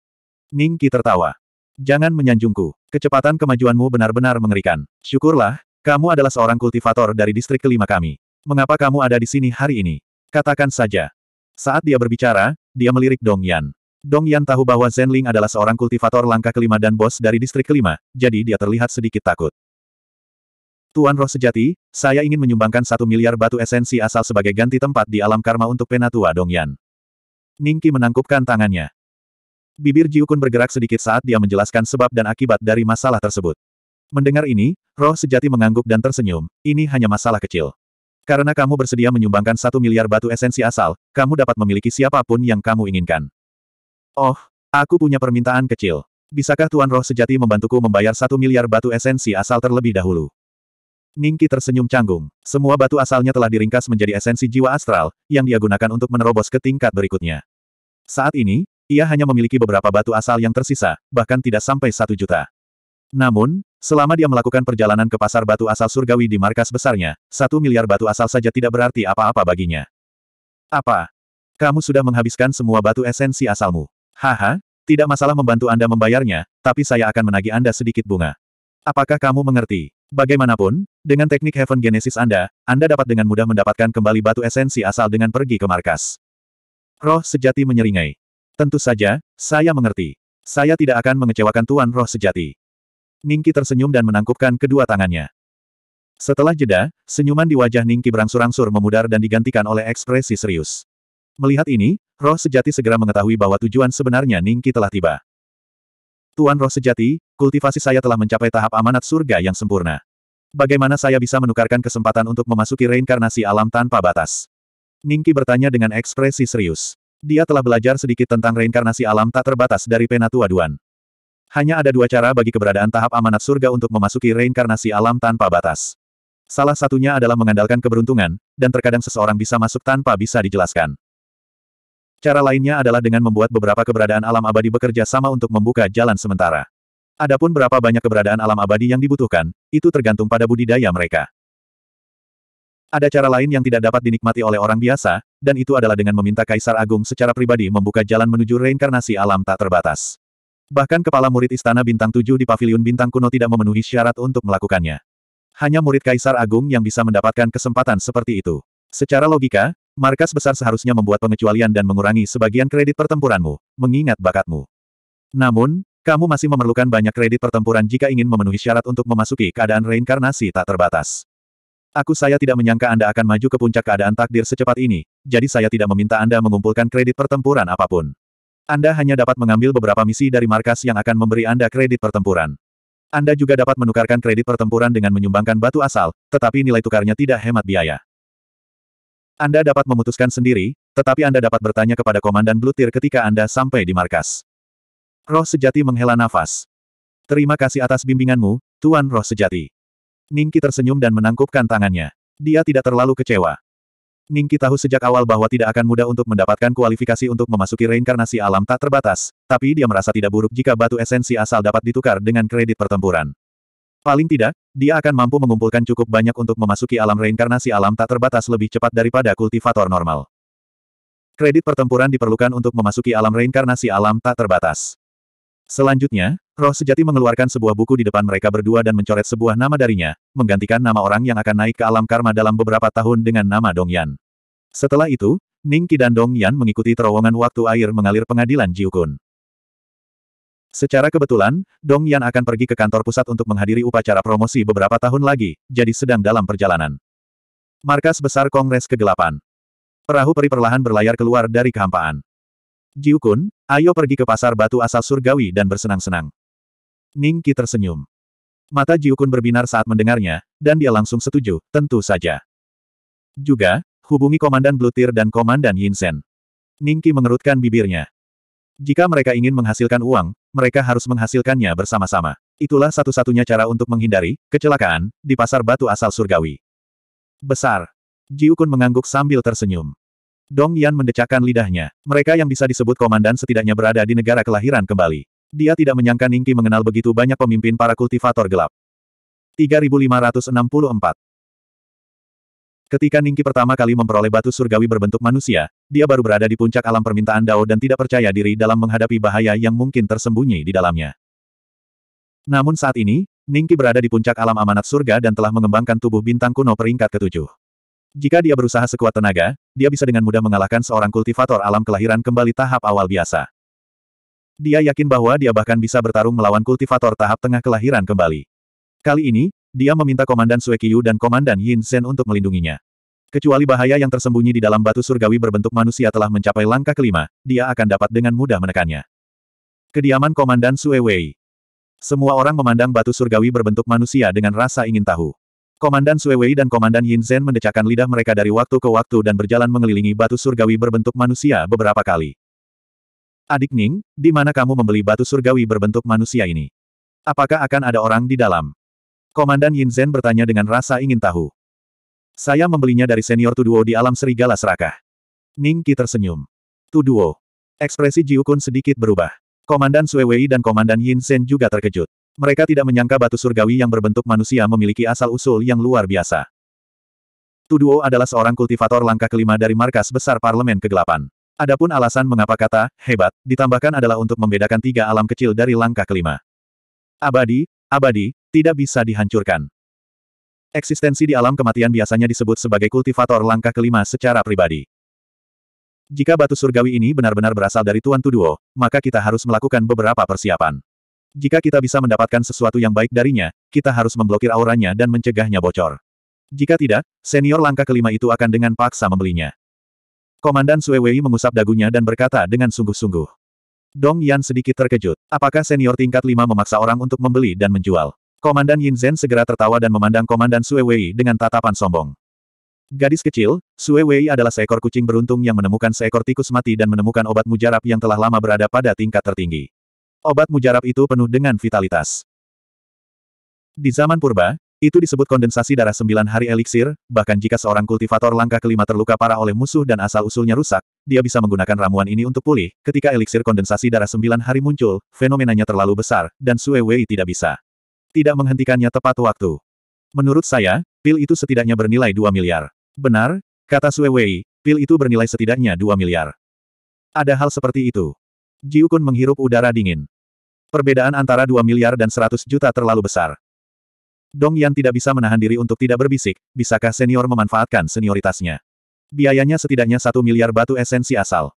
Ning Qi tertawa. Jangan menyanjungku. Kecepatan kemajuanmu benar-benar mengerikan. Syukurlah, kamu adalah seorang kultivator dari distrik kelima kami. Mengapa kamu ada di sini hari ini? Katakan saja. Saat dia berbicara, dia melirik Dong Yan. Dong Yan tahu bahwa Ling adalah seorang kultivator langkah kelima dan bos dari distrik kelima, jadi dia terlihat sedikit takut. Tuan Roh Sejati, saya ingin menyumbangkan satu miliar batu esensi asal sebagai ganti tempat di alam karma untuk penatua Dong Yan. Ningki menangkupkan tangannya. Bibir Jiukun bergerak sedikit saat dia menjelaskan sebab dan akibat dari masalah tersebut. Mendengar ini, roh sejati mengangguk dan tersenyum, ini hanya masalah kecil. Karena kamu bersedia menyumbangkan satu miliar batu esensi asal, kamu dapat memiliki siapapun yang kamu inginkan. Oh, aku punya permintaan kecil. Bisakah Tuan Roh Sejati membantuku membayar satu miliar batu esensi asal terlebih dahulu? Ningki tersenyum canggung. Semua batu asalnya telah diringkas menjadi esensi jiwa astral, yang dia gunakan untuk menerobos ke tingkat berikutnya. Saat ini, ia hanya memiliki beberapa batu asal yang tersisa, bahkan tidak sampai satu juta. Namun, selama dia melakukan perjalanan ke pasar batu asal surgawi di markas besarnya, satu miliar batu asal saja tidak berarti apa-apa baginya. Apa? Kamu sudah menghabiskan semua batu esensi asalmu. Haha, tidak masalah membantu Anda membayarnya, tapi saya akan menagih Anda sedikit bunga. Apakah kamu mengerti? Bagaimanapun, dengan teknik Heaven Genesis Anda, Anda dapat dengan mudah mendapatkan kembali batu esensi asal dengan pergi ke markas. Roh sejati menyeringai. Tentu saja, saya mengerti. Saya tidak akan mengecewakan Tuan Roh sejati. Ningki tersenyum dan menangkupkan kedua tangannya. Setelah jeda, senyuman di wajah Ningki berangsur-angsur memudar dan digantikan oleh ekspresi serius. Melihat ini, roh sejati segera mengetahui bahwa tujuan sebenarnya Ningki telah tiba. Tuan roh sejati, kultivasi saya telah mencapai tahap amanat surga yang sempurna. Bagaimana saya bisa menukarkan kesempatan untuk memasuki reinkarnasi alam tanpa batas? Ningki bertanya dengan ekspresi serius. Dia telah belajar sedikit tentang reinkarnasi alam tak terbatas dari Penatua Duan. Hanya ada dua cara bagi keberadaan tahap amanat surga untuk memasuki reinkarnasi alam tanpa batas. Salah satunya adalah mengandalkan keberuntungan, dan terkadang seseorang bisa masuk tanpa bisa dijelaskan. Cara lainnya adalah dengan membuat beberapa keberadaan alam abadi bekerja sama untuk membuka jalan sementara. Adapun berapa banyak keberadaan alam abadi yang dibutuhkan, itu tergantung pada budidaya mereka. Ada cara lain yang tidak dapat dinikmati oleh orang biasa, dan itu adalah dengan meminta Kaisar Agung secara pribadi membuka jalan menuju reinkarnasi alam tak terbatas. Bahkan kepala murid Istana Bintang 7 di Paviliun Bintang Kuno tidak memenuhi syarat untuk melakukannya. Hanya murid Kaisar Agung yang bisa mendapatkan kesempatan seperti itu. Secara logika, Markas besar seharusnya membuat pengecualian dan mengurangi sebagian kredit pertempuranmu, mengingat bakatmu. Namun, kamu masih memerlukan banyak kredit pertempuran jika ingin memenuhi syarat untuk memasuki keadaan reinkarnasi tak terbatas. Aku saya tidak menyangka Anda akan maju ke puncak keadaan takdir secepat ini, jadi saya tidak meminta Anda mengumpulkan kredit pertempuran apapun. Anda hanya dapat mengambil beberapa misi dari markas yang akan memberi Anda kredit pertempuran. Anda juga dapat menukarkan kredit pertempuran dengan menyumbangkan batu asal, tetapi nilai tukarnya tidak hemat biaya. Anda dapat memutuskan sendiri, tetapi Anda dapat bertanya kepada Komandan Blutir ketika Anda sampai di markas. Roh sejati menghela nafas. Terima kasih atas bimbinganmu, Tuan Roh sejati. Ningki tersenyum dan menangkupkan tangannya. Dia tidak terlalu kecewa. Ningki tahu sejak awal bahwa tidak akan mudah untuk mendapatkan kualifikasi untuk memasuki reinkarnasi alam tak terbatas, tapi dia merasa tidak buruk jika batu esensi asal dapat ditukar dengan kredit pertempuran. Paling tidak, dia akan mampu mengumpulkan cukup banyak untuk memasuki alam reinkarnasi alam tak terbatas lebih cepat daripada kultivator normal. Kredit pertempuran diperlukan untuk memasuki alam reinkarnasi alam tak terbatas. Selanjutnya, roh sejati mengeluarkan sebuah buku di depan mereka berdua dan mencoret sebuah nama darinya, menggantikan nama orang yang akan naik ke alam karma dalam beberapa tahun dengan nama Dong Yan. Setelah itu, Ning Qi dan Dong Yan mengikuti terowongan waktu air mengalir pengadilan Jiukun. Secara kebetulan, Dong Yan akan pergi ke kantor pusat untuk menghadiri upacara promosi beberapa tahun lagi, jadi sedang dalam perjalanan. Markas Besar Kongres Kegelapan Perahu peri perlahan berlayar keluar dari kehampaan. Jiukun, ayo pergi ke pasar batu asal surgawi dan bersenang-senang. Ning Qi tersenyum. Mata Jiukun berbinar saat mendengarnya, dan dia langsung setuju, tentu saja. Juga, hubungi Komandan Blutir dan Komandan Yinsen. Ning mengerutkan bibirnya. Jika mereka ingin menghasilkan uang, mereka harus menghasilkannya bersama-sama. Itulah satu-satunya cara untuk menghindari kecelakaan di pasar batu asal surgawi. Besar. Jiukun mengangguk sambil tersenyum. Dong Yan mendecakkan lidahnya. Mereka yang bisa disebut komandan setidaknya berada di negara kelahiran kembali. Dia tidak menyangka Ningki mengenal begitu banyak pemimpin para kultivator gelap. 3564 Ketika Ningki pertama kali memperoleh batu surgawi berbentuk manusia, dia baru berada di puncak alam permintaan Dao dan tidak percaya diri dalam menghadapi bahaya yang mungkin tersembunyi di dalamnya. Namun saat ini, Ningki berada di puncak alam amanat surga dan telah mengembangkan tubuh bintang kuno peringkat ketujuh. Jika dia berusaha sekuat tenaga, dia bisa dengan mudah mengalahkan seorang kultivator alam kelahiran kembali tahap awal biasa. Dia yakin bahwa dia bahkan bisa bertarung melawan kultivator tahap tengah kelahiran kembali. Kali ini, dia meminta Komandan Suekiyu dan Komandan Yin Sen untuk melindunginya. Kecuali bahaya yang tersembunyi di dalam batu surgawi berbentuk manusia telah mencapai langkah kelima, dia akan dapat dengan mudah menekannya. Kediaman Komandan Suewei. Semua orang memandang batu surgawi berbentuk manusia dengan rasa ingin tahu. Komandan Suewei dan Komandan Yin Zen mendecakkan lidah mereka dari waktu ke waktu dan berjalan mengelilingi batu surgawi berbentuk manusia beberapa kali. Adik Ning, di mana kamu membeli batu surgawi berbentuk manusia ini? Apakah akan ada orang di dalam? Komandan Yin Zhen bertanya dengan rasa ingin tahu. Saya membelinya dari senior Tuduo di alam serigala serakah. Ning Qi tersenyum. Tuduo. Ekspresi Jiukun sedikit berubah. Komandan Wei dan Komandan Yin Zhen juga terkejut. Mereka tidak menyangka batu surgawi yang berbentuk manusia memiliki asal-usul yang luar biasa. Tuduo adalah seorang kultivator langkah kelima dari markas besar Parlemen Kegelapan. Adapun alasan mengapa kata hebat ditambahkan adalah untuk membedakan tiga alam kecil dari langkah kelima. Abadi, abadi, tidak bisa dihancurkan. Eksistensi di alam kematian biasanya disebut sebagai kultivator langkah kelima secara pribadi. Jika batu surgawi ini benar-benar berasal dari Tuan Tuduo, maka kita harus melakukan beberapa persiapan. Jika kita bisa mendapatkan sesuatu yang baik darinya, kita harus memblokir auranya dan mencegahnya bocor. Jika tidak, senior langkah kelima itu akan dengan paksa membelinya. Komandan Suewei mengusap dagunya dan berkata dengan sungguh-sungguh. Dong Yan sedikit terkejut. Apakah senior tingkat lima memaksa orang untuk membeli dan menjual? Komandan Yin Zhen segera tertawa dan memandang Komandan Sue Wei dengan tatapan sombong. Gadis kecil, Sue Wei adalah seekor kucing beruntung yang menemukan seekor tikus mati dan menemukan obat mujarab yang telah lama berada pada tingkat tertinggi. Obat mujarab itu penuh dengan vitalitas. Di zaman purba, itu disebut kondensasi darah sembilan hari eliksir, bahkan jika seorang kultivator langkah kelima terluka parah oleh musuh dan asal-usulnya rusak, dia bisa menggunakan ramuan ini untuk pulih. Ketika eliksir kondensasi darah sembilan hari muncul, fenomenanya terlalu besar, dan Sue Wei tidak bisa tidak menghentikannya tepat waktu. Menurut saya, pil itu setidaknya bernilai 2 miliar. Benar, kata Sue Wei, pil itu bernilai setidaknya 2 miliar. Ada hal seperti itu. Jiukun menghirup udara dingin. Perbedaan antara 2 miliar dan 100 juta terlalu besar. Dong Yan tidak bisa menahan diri untuk tidak berbisik, bisakah senior memanfaatkan senioritasnya? Biayanya setidaknya satu miliar batu esensi asal.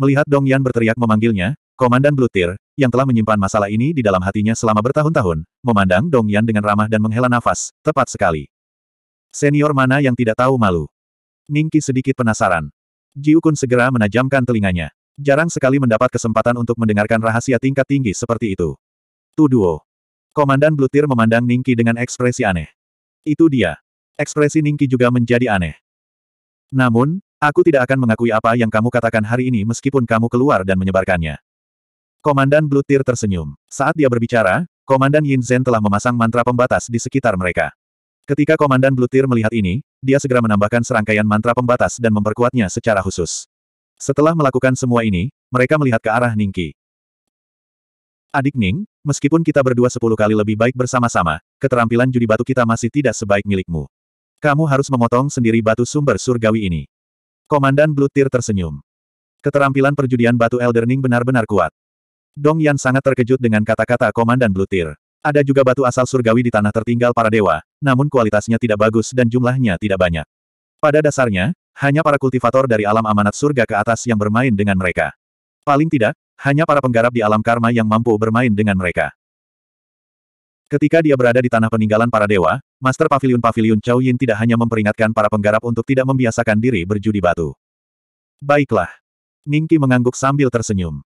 Melihat Dong Yan berteriak memanggilnya, Komandan Blutir, yang telah menyimpan masalah ini di dalam hatinya selama bertahun-tahun, memandang Dong Yan dengan ramah dan menghela nafas, tepat sekali. Senior mana yang tidak tahu malu? Ningki sedikit penasaran. Jiukun segera menajamkan telinganya. Jarang sekali mendapat kesempatan untuk mendengarkan rahasia tingkat tinggi seperti itu. Tu Komandan Blutir memandang Ningki dengan ekspresi aneh. Itu dia. Ekspresi Ningki juga menjadi aneh. Namun, aku tidak akan mengakui apa yang kamu katakan hari ini meskipun kamu keluar dan menyebarkannya. Komandan Blutir tersenyum. Saat dia berbicara, Komandan Yin Zhen telah memasang mantra pembatas di sekitar mereka. Ketika Komandan Blutir melihat ini, dia segera menambahkan serangkaian mantra pembatas dan memperkuatnya secara khusus. Setelah melakukan semua ini, mereka melihat ke arah Ningki. Adik Ning, meskipun kita berdua sepuluh kali lebih baik bersama-sama, keterampilan judi batu kita masih tidak sebaik milikmu. Kamu harus memotong sendiri batu sumber surgawi ini. Komandan Blutir tersenyum. Keterampilan perjudian batu Elder Ning benar-benar kuat. Dong Yan sangat terkejut dengan kata-kata Komandan Blutir. Ada juga batu asal surgawi di tanah tertinggal para dewa, namun kualitasnya tidak bagus dan jumlahnya tidak banyak. Pada dasarnya, hanya para kultivator dari alam amanat surga ke atas yang bermain dengan mereka. Paling tidak, hanya para penggarap di alam karma yang mampu bermain dengan mereka. Ketika dia berada di tanah peninggalan para dewa, Master Pavilion Pavilion Chow Yin tidak hanya memperingatkan para penggarap untuk tidak membiasakan diri berjudi batu. Baiklah. Ningki mengangguk sambil tersenyum.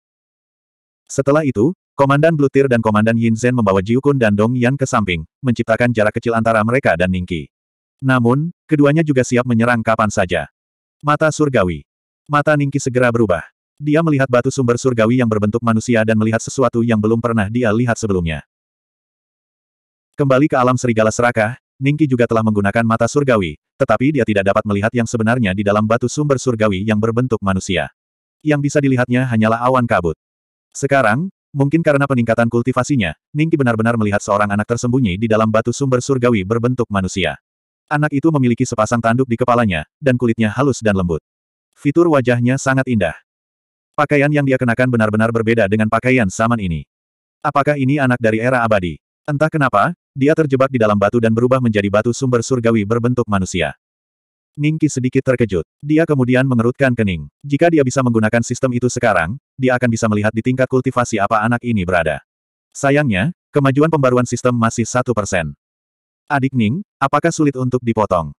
Setelah itu, Komandan Blutir dan Komandan Yinzen membawa Jiukun dan Dong Yan ke samping, menciptakan jarak kecil antara mereka dan Ningki. Namun, keduanya juga siap menyerang kapan saja. Mata surgawi. Mata Ningki segera berubah. Dia melihat batu sumber surgawi yang berbentuk manusia dan melihat sesuatu yang belum pernah dia lihat sebelumnya. Kembali ke alam serigala serakah, Ningki juga telah menggunakan mata surgawi, tetapi dia tidak dapat melihat yang sebenarnya di dalam batu sumber surgawi yang berbentuk manusia. Yang bisa dilihatnya hanyalah awan kabut. Sekarang, mungkin karena peningkatan kultivasinya, Ningki benar-benar melihat seorang anak tersembunyi di dalam batu sumber surgawi berbentuk manusia. Anak itu memiliki sepasang tanduk di kepalanya, dan kulitnya halus dan lembut. Fitur wajahnya sangat indah. Pakaian yang dia kenakan benar-benar berbeda dengan pakaian zaman ini. Apakah ini anak dari era abadi? Entah kenapa, dia terjebak di dalam batu dan berubah menjadi batu sumber surgawi berbentuk manusia. Ningki sedikit terkejut. Dia kemudian mengerutkan kening. Jika dia bisa menggunakan sistem itu sekarang, dia akan bisa melihat di tingkat kultivasi apa anak ini berada. Sayangnya, kemajuan pembaruan sistem masih satu persen. Adik Ning, apakah sulit untuk dipotong?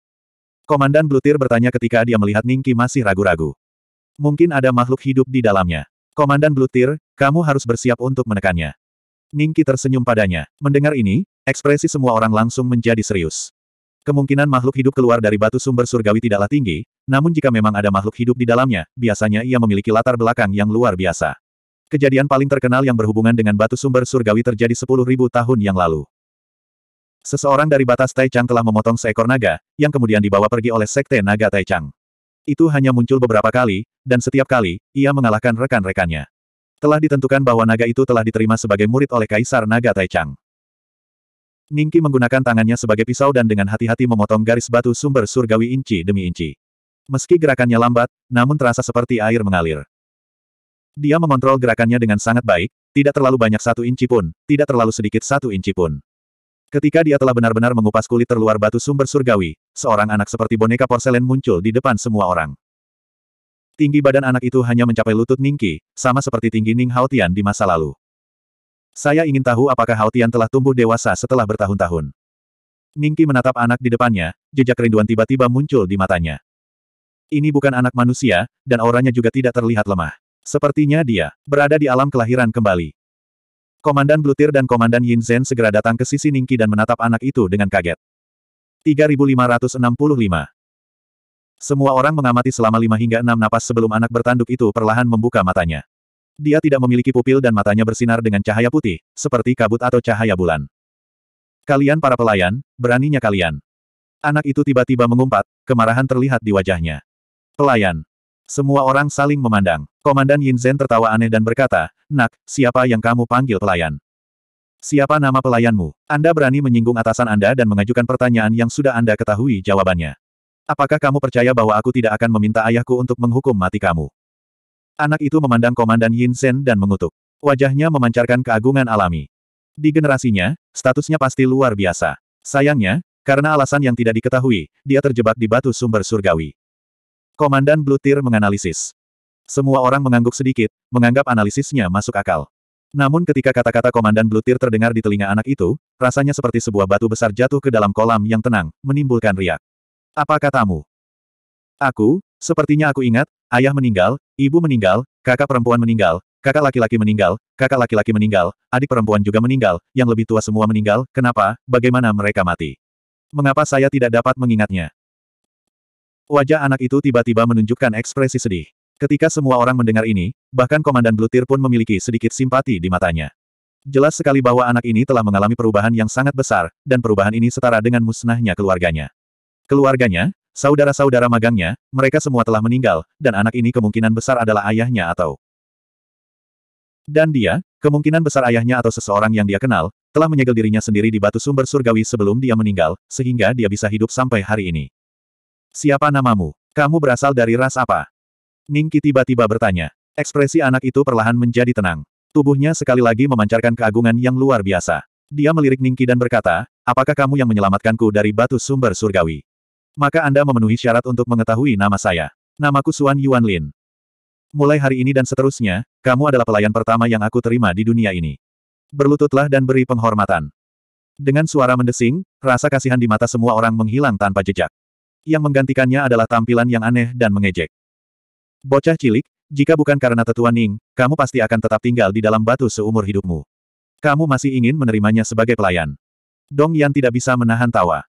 Komandan Blutir bertanya ketika dia melihat Ningki masih ragu-ragu. Mungkin ada makhluk hidup di dalamnya. Komandan Blutir, kamu harus bersiap untuk menekannya. Ningki tersenyum padanya. Mendengar ini, ekspresi semua orang langsung menjadi serius. Kemungkinan makhluk hidup keluar dari batu sumber surgawi tidaklah tinggi, namun jika memang ada makhluk hidup di dalamnya, biasanya ia memiliki latar belakang yang luar biasa. Kejadian paling terkenal yang berhubungan dengan batu sumber surgawi terjadi 10.000 tahun yang lalu. Seseorang dari batas Taichang telah memotong seekor naga, yang kemudian dibawa pergi oleh Sekte Naga Taichang. Itu hanya muncul beberapa kali, dan setiap kali, ia mengalahkan rekan-rekannya. Telah ditentukan bahwa naga itu telah diterima sebagai murid oleh Kaisar Naga Taichang. Ningki menggunakan tangannya sebagai pisau dan dengan hati-hati memotong garis batu sumber surgawi inci demi inci. Meski gerakannya lambat, namun terasa seperti air mengalir. Dia mengontrol gerakannya dengan sangat baik, tidak terlalu banyak satu inci pun, tidak terlalu sedikit satu inci pun. Ketika dia telah benar-benar mengupas kulit terluar batu sumber surgawi, seorang anak seperti boneka porselen muncul di depan semua orang. Tinggi badan anak itu hanya mencapai lutut Ningki, sama seperti tinggi Ning Haotian di masa lalu. Saya ingin tahu apakah Haotian telah tumbuh dewasa setelah bertahun-tahun. Ningki menatap anak di depannya, jejak kerinduan tiba-tiba muncul di matanya. Ini bukan anak manusia, dan auranya juga tidak terlihat lemah. Sepertinya dia, berada di alam kelahiran kembali. Komandan Blutir dan Komandan Yin Zhen segera datang ke sisi Ningki dan menatap anak itu dengan kaget. 3565 semua orang mengamati selama lima hingga enam napas sebelum anak bertanduk itu perlahan membuka matanya. Dia tidak memiliki pupil dan matanya bersinar dengan cahaya putih, seperti kabut atau cahaya bulan. Kalian para pelayan, beraninya kalian. Anak itu tiba-tiba mengumpat, kemarahan terlihat di wajahnya. Pelayan. Semua orang saling memandang. Komandan Yin Zhen tertawa aneh dan berkata, Nak, siapa yang kamu panggil pelayan? Siapa nama pelayanmu? Anda berani menyinggung atasan Anda dan mengajukan pertanyaan yang sudah Anda ketahui jawabannya. Apakah kamu percaya bahwa aku tidak akan meminta ayahku untuk menghukum mati kamu? Anak itu memandang Komandan Yin Sen dan mengutuk. Wajahnya memancarkan keagungan alami. Di generasinya, statusnya pasti luar biasa. Sayangnya, karena alasan yang tidak diketahui, dia terjebak di batu sumber surgawi. Komandan Blutir menganalisis. Semua orang mengangguk sedikit, menganggap analisisnya masuk akal. Namun ketika kata-kata Komandan Blutir terdengar di telinga anak itu, rasanya seperti sebuah batu besar jatuh ke dalam kolam yang tenang, menimbulkan riak. Apa katamu? Aku, sepertinya aku ingat, ayah meninggal, Ibu meninggal, kakak perempuan meninggal, kakak laki-laki meninggal, kakak laki-laki meninggal, adik perempuan juga meninggal, yang lebih tua semua meninggal, kenapa, bagaimana mereka mati? Mengapa saya tidak dapat mengingatnya? Wajah anak itu tiba-tiba menunjukkan ekspresi sedih. Ketika semua orang mendengar ini, bahkan Komandan Blutir pun memiliki sedikit simpati di matanya. Jelas sekali bahwa anak ini telah mengalami perubahan yang sangat besar, dan perubahan ini setara dengan musnahnya keluarganya. Keluarganya, Saudara-saudara magangnya, mereka semua telah meninggal, dan anak ini kemungkinan besar adalah ayahnya atau... Dan dia, kemungkinan besar ayahnya atau seseorang yang dia kenal, telah menyegel dirinya sendiri di batu sumber surgawi sebelum dia meninggal, sehingga dia bisa hidup sampai hari ini. Siapa namamu? Kamu berasal dari ras apa? Ningki tiba-tiba bertanya. Ekspresi anak itu perlahan menjadi tenang. Tubuhnya sekali lagi memancarkan keagungan yang luar biasa. Dia melirik Ningki dan berkata, apakah kamu yang menyelamatkanku dari batu sumber surgawi? Maka Anda memenuhi syarat untuk mengetahui nama saya. Namaku Suan Yuanlin. Mulai hari ini dan seterusnya, kamu adalah pelayan pertama yang aku terima di dunia ini. Berlututlah dan beri penghormatan. Dengan suara mendesing, rasa kasihan di mata semua orang menghilang tanpa jejak. Yang menggantikannya adalah tampilan yang aneh dan mengejek. Bocah cilik, jika bukan karena tetua Ning, kamu pasti akan tetap tinggal di dalam batu seumur hidupmu. Kamu masih ingin menerimanya sebagai pelayan. Dong Yan tidak bisa menahan tawa.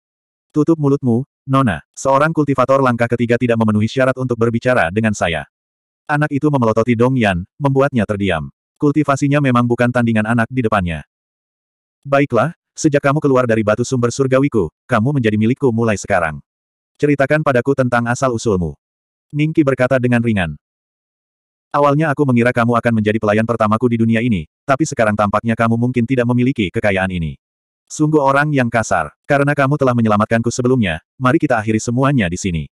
Tutup mulutmu, Nona, seorang kultivator langkah ketiga tidak memenuhi syarat untuk berbicara dengan saya. Anak itu memelototi Dong Yan, membuatnya terdiam. Kultivasinya memang bukan tandingan anak di depannya. Baiklah, sejak kamu keluar dari batu sumber surgawiku, kamu menjadi milikku mulai sekarang. Ceritakan padaku tentang asal-usulmu. Ningki berkata dengan ringan. Awalnya aku mengira kamu akan menjadi pelayan pertamaku di dunia ini, tapi sekarang tampaknya kamu mungkin tidak memiliki kekayaan ini. Sungguh orang yang kasar. Karena kamu telah menyelamatkanku sebelumnya, mari kita akhiri semuanya di sini.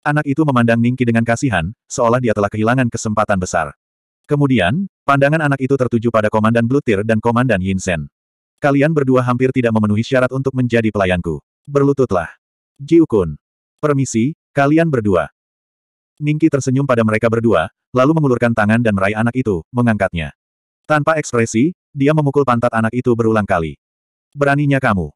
Anak itu memandang Ningki dengan kasihan, seolah dia telah kehilangan kesempatan besar. Kemudian, pandangan anak itu tertuju pada Komandan Blutir dan Komandan Yinsen. Kalian berdua hampir tidak memenuhi syarat untuk menjadi pelayanku. Berlututlah. Jiukun. Permisi, kalian berdua. Ningki tersenyum pada mereka berdua, lalu mengulurkan tangan dan meraih anak itu, mengangkatnya. Tanpa ekspresi, dia memukul pantat anak itu berulang kali. Beraninya kamu.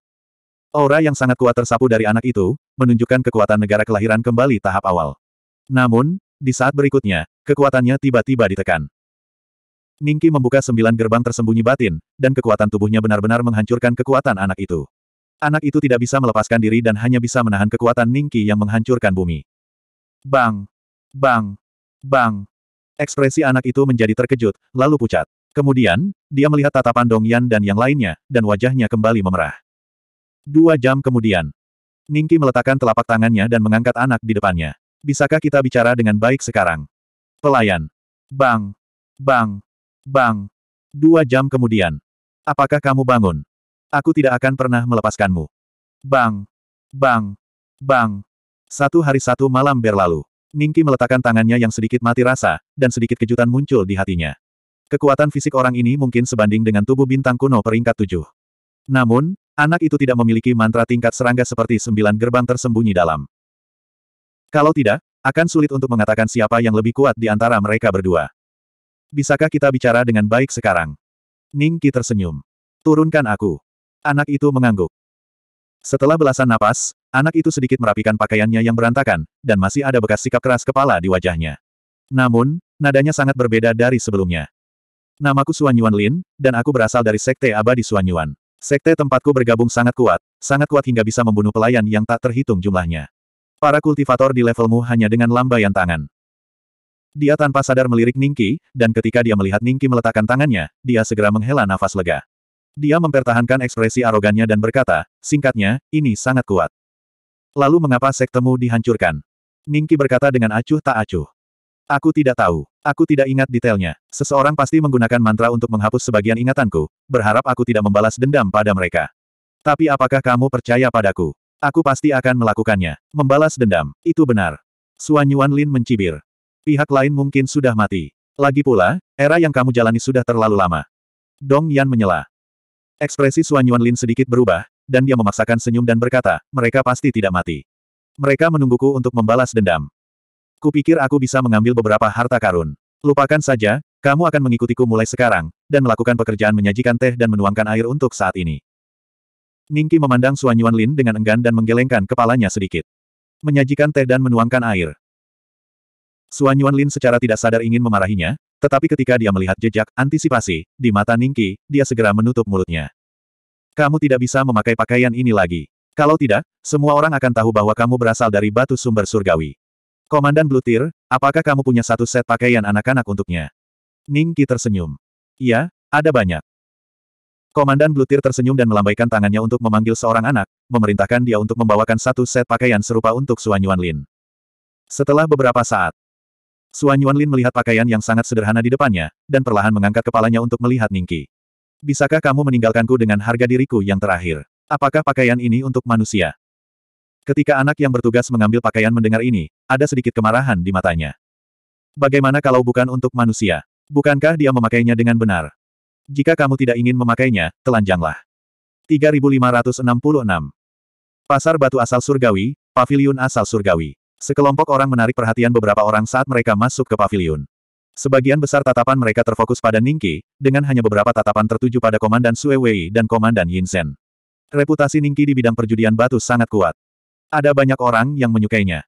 Aura yang sangat kuat tersapu dari anak itu, menunjukkan kekuatan negara kelahiran kembali tahap awal. Namun, di saat berikutnya, kekuatannya tiba-tiba ditekan. Ningki membuka sembilan gerbang tersembunyi batin, dan kekuatan tubuhnya benar-benar menghancurkan kekuatan anak itu. Anak itu tidak bisa melepaskan diri dan hanya bisa menahan kekuatan Ningki yang menghancurkan bumi. Bang! Bang! Bang! Ekspresi anak itu menjadi terkejut, lalu pucat. Kemudian, dia melihat tatapan Dong Yan dan yang lainnya, dan wajahnya kembali memerah. Dua jam kemudian, Ningki meletakkan telapak tangannya dan mengangkat anak di depannya. Bisakah kita bicara dengan baik sekarang? Pelayan. Bang. Bang. Bang. Dua jam kemudian. Apakah kamu bangun? Aku tidak akan pernah melepaskanmu. Bang. Bang. Bang. Satu hari satu malam berlalu. Ningki meletakkan tangannya yang sedikit mati rasa, dan sedikit kejutan muncul di hatinya. Kekuatan fisik orang ini mungkin sebanding dengan tubuh bintang kuno peringkat tujuh. Namun, anak itu tidak memiliki mantra tingkat serangga seperti sembilan gerbang tersembunyi dalam. Kalau tidak, akan sulit untuk mengatakan siapa yang lebih kuat di antara mereka berdua. Bisakah kita bicara dengan baik sekarang? Ning Qi tersenyum. Turunkan aku. Anak itu mengangguk. Setelah belasan napas, anak itu sedikit merapikan pakaiannya yang berantakan, dan masih ada bekas sikap keras kepala di wajahnya. Namun, nadanya sangat berbeda dari sebelumnya. Namaku Suan Yuan Lin, dan aku berasal dari Sekte Abadi Suan Yuan. Sekte tempatku bergabung sangat kuat, sangat kuat hingga bisa membunuh pelayan yang tak terhitung jumlahnya. Para kultivator di levelmu hanya dengan lambaian tangan. Dia tanpa sadar melirik Ningki, dan ketika dia melihat Ningki meletakkan tangannya, dia segera menghela nafas lega. Dia mempertahankan ekspresi arogannya dan berkata, singkatnya, ini sangat kuat. Lalu mengapa sektemu dihancurkan? Ningki berkata dengan acuh tak acuh. Aku tidak tahu. Aku tidak ingat detailnya. Seseorang pasti menggunakan mantra untuk menghapus sebagian ingatanku, berharap aku tidak membalas dendam pada mereka. Tapi apakah kamu percaya padaku? Aku pasti akan melakukannya. Membalas dendam, itu benar. Suan Yuan Lin mencibir. Pihak lain mungkin sudah mati. Lagi pula, era yang kamu jalani sudah terlalu lama. Dong Yan menyela. Ekspresi Suan Yuan Lin sedikit berubah, dan dia memaksakan senyum dan berkata, mereka pasti tidak mati. Mereka menungguku untuk membalas dendam. Kupikir aku bisa mengambil beberapa harta karun. Lupakan saja, kamu akan mengikutiku mulai sekarang, dan melakukan pekerjaan menyajikan teh dan menuangkan air untuk saat ini. Ningki memandang Suan Yuan Lin dengan enggan dan menggelengkan kepalanya sedikit. Menyajikan teh dan menuangkan air. Suan Yuan Lin secara tidak sadar ingin memarahinya, tetapi ketika dia melihat jejak antisipasi di mata Ningki, dia segera menutup mulutnya. Kamu tidak bisa memakai pakaian ini lagi. Kalau tidak, semua orang akan tahu bahwa kamu berasal dari batu sumber surgawi. Komandan Blutir, apakah kamu punya satu set pakaian anak-anak untuknya? Ningki tersenyum. Iya, ada banyak. Komandan Blutir tersenyum dan melambaikan tangannya untuk memanggil seorang anak, memerintahkan dia untuk membawakan satu set pakaian serupa untuk Suan Yuan Lin. Setelah beberapa saat, Suan Yuan Lin melihat pakaian yang sangat sederhana di depannya, dan perlahan mengangkat kepalanya untuk melihat Ningki. Bisakah kamu meninggalkanku dengan harga diriku yang terakhir? Apakah pakaian ini untuk manusia? Ketika anak yang bertugas mengambil pakaian mendengar ini, ada sedikit kemarahan di matanya. Bagaimana kalau bukan untuk manusia? Bukankah dia memakainya dengan benar? Jika kamu tidak ingin memakainya, telanjanglah. 3566 Pasar batu asal surgawi, paviliun asal surgawi. Sekelompok orang menarik perhatian beberapa orang saat mereka masuk ke paviliun. Sebagian besar tatapan mereka terfokus pada Ningki, dengan hanya beberapa tatapan tertuju pada Komandan Sue dan Komandan Yinsen. Reputasi Ningki di bidang perjudian batu sangat kuat. Ada banyak orang yang menyukainya.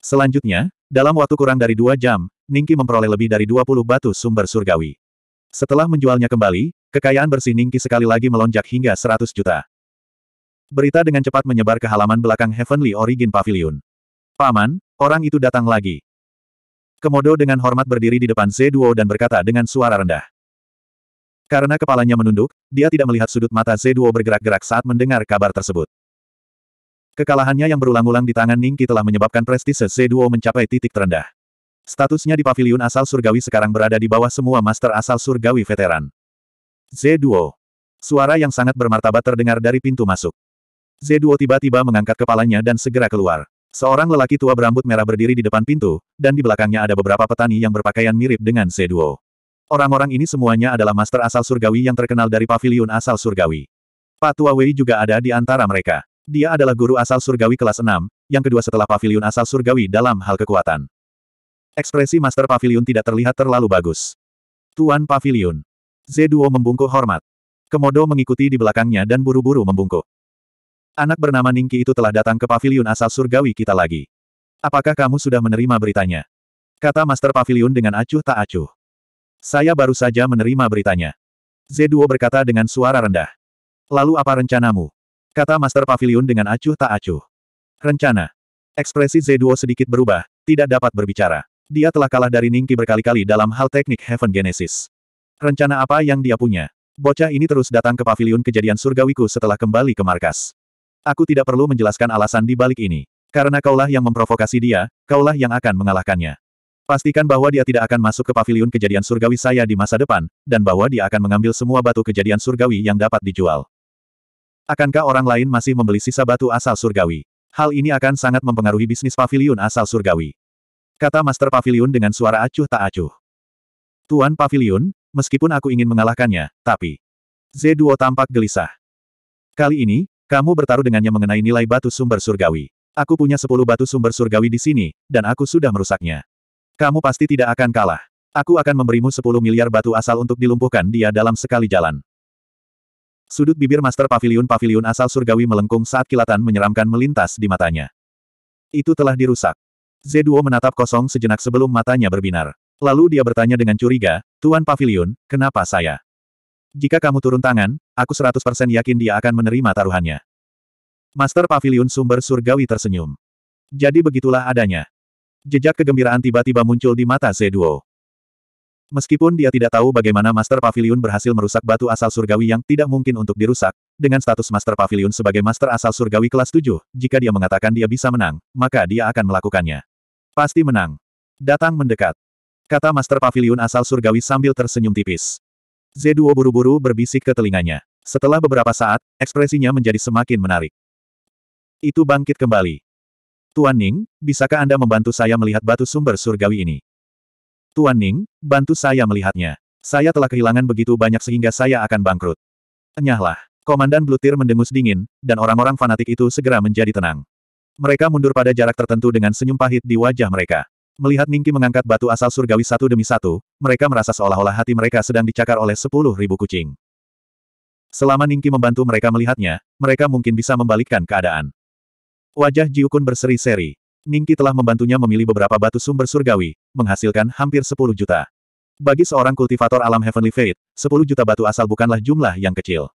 Selanjutnya, dalam waktu kurang dari dua jam, Ningki memperoleh lebih dari 20 batu sumber surgawi. Setelah menjualnya kembali, kekayaan bersih Ningki sekali lagi melonjak hingga 100 juta. Berita dengan cepat menyebar ke halaman belakang Heavenly Origin Pavilion. Paman, orang itu datang lagi. Komodo dengan hormat berdiri di depan Zeduo dan berkata dengan suara rendah. Karena kepalanya menunduk, dia tidak melihat sudut mata Zeduo bergerak-gerak saat mendengar kabar tersebut. Kekalahannya yang berulang-ulang di tangan Ningki telah menyebabkan prestise C2 mencapai titik terendah. Statusnya di paviliun asal surgawi sekarang berada di bawah semua master asal surgawi veteran. Z2. Suara yang sangat bermartabat terdengar dari pintu masuk. Z2 tiba-tiba mengangkat kepalanya dan segera keluar. Seorang lelaki tua berambut merah berdiri di depan pintu, dan di belakangnya ada beberapa petani yang berpakaian mirip dengan Z2. Orang-orang ini semuanya adalah master asal surgawi yang terkenal dari paviliun asal surgawi. Patua Wei juga ada di antara mereka. Dia adalah guru asal surgawi kelas 6, yang kedua setelah pavilion asal surgawi dalam hal kekuatan. Ekspresi Master Pavilion tidak terlihat terlalu bagus. Tuan Pavilion. Zeduo membungkuk hormat. Komodo mengikuti di belakangnya dan buru-buru membungkuk. Anak bernama Ningki itu telah datang ke pavilion asal surgawi kita lagi. Apakah kamu sudah menerima beritanya? Kata Master Pavilion dengan acuh tak acuh. Saya baru saja menerima beritanya. Zeduo berkata dengan suara rendah. Lalu apa rencanamu? Kata Master Pavilion dengan acuh tak acuh. Rencana. Ekspresi Z2 sedikit berubah, tidak dapat berbicara. Dia telah kalah dari Ningki berkali-kali dalam hal teknik Heaven Genesis. Rencana apa yang dia punya? Bocah ini terus datang ke pavilion kejadian surgawiku setelah kembali ke markas. Aku tidak perlu menjelaskan alasan di balik ini. Karena kaulah yang memprovokasi dia, kaulah yang akan mengalahkannya. Pastikan bahwa dia tidak akan masuk ke pavilion kejadian surgawi saya di masa depan, dan bahwa dia akan mengambil semua batu kejadian surgawi yang dapat dijual. Akankah orang lain masih membeli sisa batu asal surgawi? Hal ini akan sangat mempengaruhi bisnis pavilion asal surgawi. Kata Master Pavilion dengan suara acuh tak acuh. Tuan Pavilion, meskipun aku ingin mengalahkannya, tapi... Z2 tampak gelisah. Kali ini, kamu bertaruh dengannya mengenai nilai batu sumber surgawi. Aku punya sepuluh batu sumber surgawi di sini, dan aku sudah merusaknya. Kamu pasti tidak akan kalah. Aku akan memberimu sepuluh miliar batu asal untuk dilumpuhkan dia dalam sekali jalan. Sudut bibir Master Pavilion Pavilion asal surgawi melengkung saat kilatan menyeramkan melintas di matanya. Itu telah dirusak. Zeduo menatap kosong sejenak sebelum matanya berbinar. Lalu dia bertanya dengan curiga, Tuan Pavilion, kenapa saya? Jika kamu turun tangan, aku 100% yakin dia akan menerima taruhannya. Master Pavilion sumber surgawi tersenyum. Jadi begitulah adanya. Jejak kegembiraan tiba-tiba muncul di mata Zeduo. Meskipun dia tidak tahu bagaimana Master Pavilion berhasil merusak batu asal surgawi yang tidak mungkin untuk dirusak, dengan status Master Pavilion sebagai Master asal surgawi kelas 7, jika dia mengatakan dia bisa menang, maka dia akan melakukannya. Pasti menang. Datang mendekat. Kata Master Pavilion asal surgawi sambil tersenyum tipis. Zeduo buru-buru berbisik ke telinganya. Setelah beberapa saat, ekspresinya menjadi semakin menarik. Itu bangkit kembali. Tuan Ning, bisakah Anda membantu saya melihat batu sumber surgawi ini? Tuan Ning, bantu saya melihatnya. Saya telah kehilangan begitu banyak sehingga saya akan bangkrut. Enyahlah. Komandan Blutir mendengus dingin, dan orang-orang fanatik itu segera menjadi tenang. Mereka mundur pada jarak tertentu dengan senyum pahit di wajah mereka. Melihat Ningki mengangkat batu asal surgawi satu demi satu, mereka merasa seolah-olah hati mereka sedang dicakar oleh sepuluh ribu kucing. Selama Ningki membantu mereka melihatnya, mereka mungkin bisa membalikkan keadaan. Wajah Jiukun berseri-seri. Ningki telah membantunya memilih beberapa batu sumber surgawi, menghasilkan hampir 10 juta. Bagi seorang kultivator alam Heavenly Fate, 10 juta batu asal bukanlah jumlah yang kecil.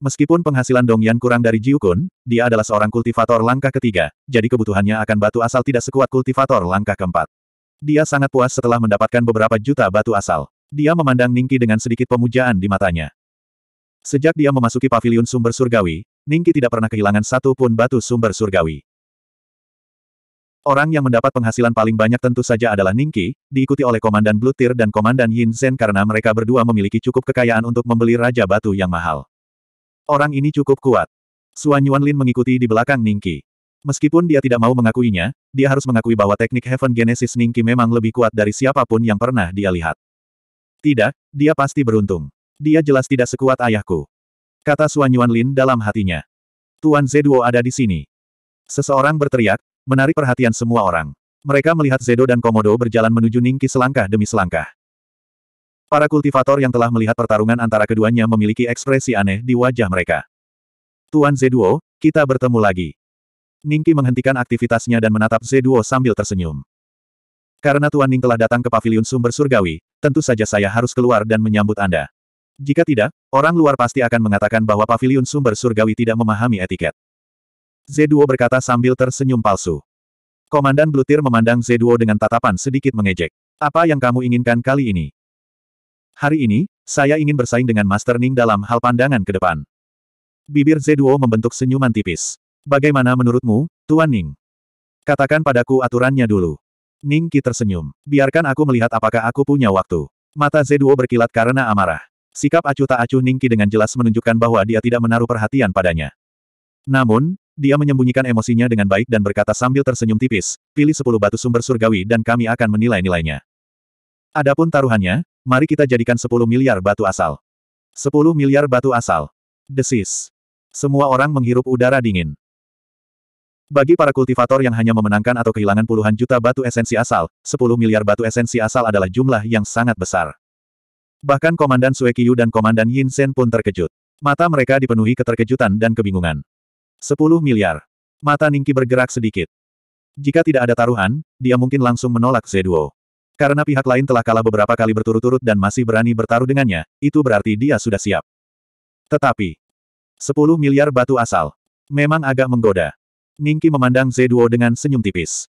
Meskipun penghasilan Dongyan kurang dari Jiukun, dia adalah seorang kultivator langkah ketiga, jadi kebutuhannya akan batu asal tidak sekuat kultivator langkah keempat. Dia sangat puas setelah mendapatkan beberapa juta batu asal. Dia memandang Ningki dengan sedikit pemujaan di matanya. Sejak dia memasuki paviliun sumber surgawi, Ningki tidak pernah kehilangan satu pun batu sumber surgawi. Orang yang mendapat penghasilan paling banyak tentu saja adalah Ningki, diikuti oleh Komandan Blutir dan Komandan Yin Zhen karena mereka berdua memiliki cukup kekayaan untuk membeli Raja Batu yang mahal. Orang ini cukup kuat. Suan Lin mengikuti di belakang Ningki. Meskipun dia tidak mau mengakuinya, dia harus mengakui bahwa teknik Heaven Genesis Ningki memang lebih kuat dari siapapun yang pernah dia lihat. Tidak, dia pasti beruntung. Dia jelas tidak sekuat ayahku. Kata Suan Lin dalam hatinya. Tuan Zeduo ada di sini. Seseorang berteriak, Menarik perhatian semua orang. Mereka melihat Zedo dan Komodo berjalan menuju Ningki selangkah demi selangkah. Para kultivator yang telah melihat pertarungan antara keduanya memiliki ekspresi aneh di wajah mereka. Tuan Zeduo, kita bertemu lagi. Ningki menghentikan aktivitasnya dan menatap Zeduo sambil tersenyum. Karena Tuan Ning telah datang ke paviliun sumber surgawi, tentu saja saya harus keluar dan menyambut Anda. Jika tidak, orang luar pasti akan mengatakan bahwa paviliun sumber surgawi tidak memahami etiket. Zeduo berkata sambil tersenyum palsu. Komandan Blutir memandang Zeduo dengan tatapan sedikit mengejek. Apa yang kamu inginkan kali ini? Hari ini, saya ingin bersaing dengan Master Ning dalam hal pandangan ke depan. Bibir Zeduo membentuk senyuman tipis. Bagaimana menurutmu, Tuan Ning? Katakan padaku aturannya dulu. Ning Qi tersenyum. Biarkan aku melihat apakah aku punya waktu. Mata Zeduo berkilat karena amarah. Sikap acuh tak acuh Ning Ningki dengan jelas menunjukkan bahwa dia tidak menaruh perhatian padanya. Namun, dia menyembunyikan emosinya dengan baik dan berkata sambil tersenyum tipis, pilih sepuluh batu sumber surgawi dan kami akan menilai nilainya. Adapun taruhannya, mari kita jadikan sepuluh miliar batu asal. Sepuluh miliar batu asal. Desis. Semua orang menghirup udara dingin. Bagi para kultivator yang hanya memenangkan atau kehilangan puluhan juta batu esensi asal, sepuluh miliar batu esensi asal adalah jumlah yang sangat besar. Bahkan Komandan Suekiyu dan Komandan Yinsen pun terkejut. Mata mereka dipenuhi keterkejutan dan kebingungan. Sepuluh miliar. Mata Ningki bergerak sedikit. Jika tidak ada taruhan, dia mungkin langsung menolak Zeduo. Karena pihak lain telah kalah beberapa kali berturut-turut dan masih berani bertaruh dengannya, itu berarti dia sudah siap. Tetapi, sepuluh miliar batu asal. Memang agak menggoda. Ningki memandang Zeduo dengan senyum tipis.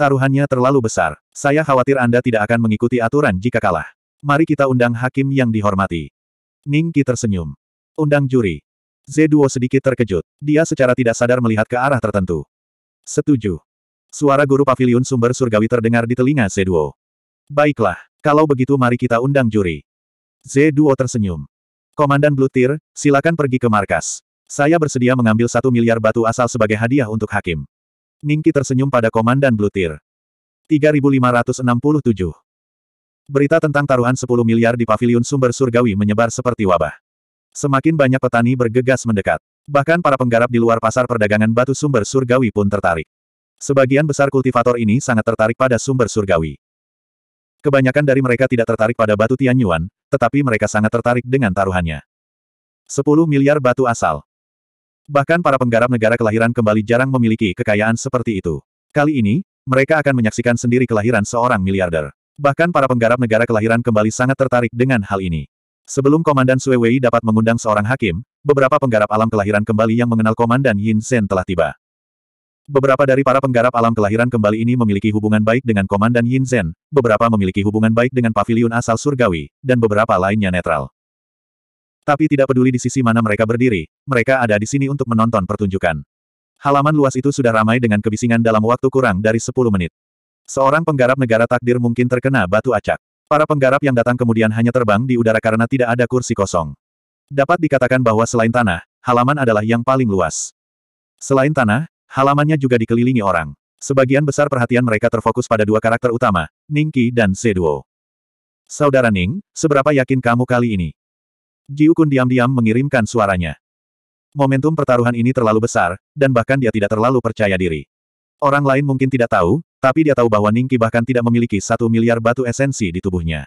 Taruhannya terlalu besar. Saya khawatir Anda tidak akan mengikuti aturan jika kalah. Mari kita undang hakim yang dihormati. Ningki tersenyum. Undang juri. Zeduo sedikit terkejut. Dia secara tidak sadar melihat ke arah tertentu. Setuju. Suara guru pavilion sumber surgawi terdengar di telinga Zeduo. Baiklah, kalau begitu mari kita undang juri. Zeduo tersenyum. Komandan Blutir, silakan pergi ke markas. Saya bersedia mengambil satu miliar batu asal sebagai hadiah untuk hakim. Ningki tersenyum pada Komandan Blutir. 3567 Berita tentang taruhan 10 miliar di pavilion sumber surgawi menyebar seperti wabah. Semakin banyak petani bergegas mendekat. Bahkan para penggarap di luar pasar perdagangan batu sumber surgawi pun tertarik. Sebagian besar kultivator ini sangat tertarik pada sumber surgawi. Kebanyakan dari mereka tidak tertarik pada batu Tianyuan, tetapi mereka sangat tertarik dengan taruhannya. 10 miliar batu asal. Bahkan para penggarap negara kelahiran kembali jarang memiliki kekayaan seperti itu. Kali ini, mereka akan menyaksikan sendiri kelahiran seorang miliarder. Bahkan para penggarap negara kelahiran kembali sangat tertarik dengan hal ini. Sebelum Komandan Wei dapat mengundang seorang hakim, beberapa penggarap alam kelahiran kembali yang mengenal Komandan Yin Sen telah tiba. Beberapa dari para penggarap alam kelahiran kembali ini memiliki hubungan baik dengan Komandan Yin Shen, beberapa memiliki hubungan baik dengan pavilion asal surgawi, dan beberapa lainnya netral. Tapi tidak peduli di sisi mana mereka berdiri, mereka ada di sini untuk menonton pertunjukan. Halaman luas itu sudah ramai dengan kebisingan dalam waktu kurang dari 10 menit. Seorang penggarap negara takdir mungkin terkena batu acak. Para penggarap yang datang kemudian hanya terbang di udara karena tidak ada kursi kosong. Dapat dikatakan bahwa selain tanah, halaman adalah yang paling luas. Selain tanah, halamannya juga dikelilingi orang. Sebagian besar perhatian mereka terfokus pada dua karakter utama, Ningqi dan Seduo. Saudara Ning, seberapa yakin kamu kali ini? Jiukun diam-diam mengirimkan suaranya. Momentum pertaruhan ini terlalu besar, dan bahkan dia tidak terlalu percaya diri. Orang lain mungkin tidak tahu, tapi dia tahu bahwa Ningki bahkan tidak memiliki satu miliar batu esensi di tubuhnya.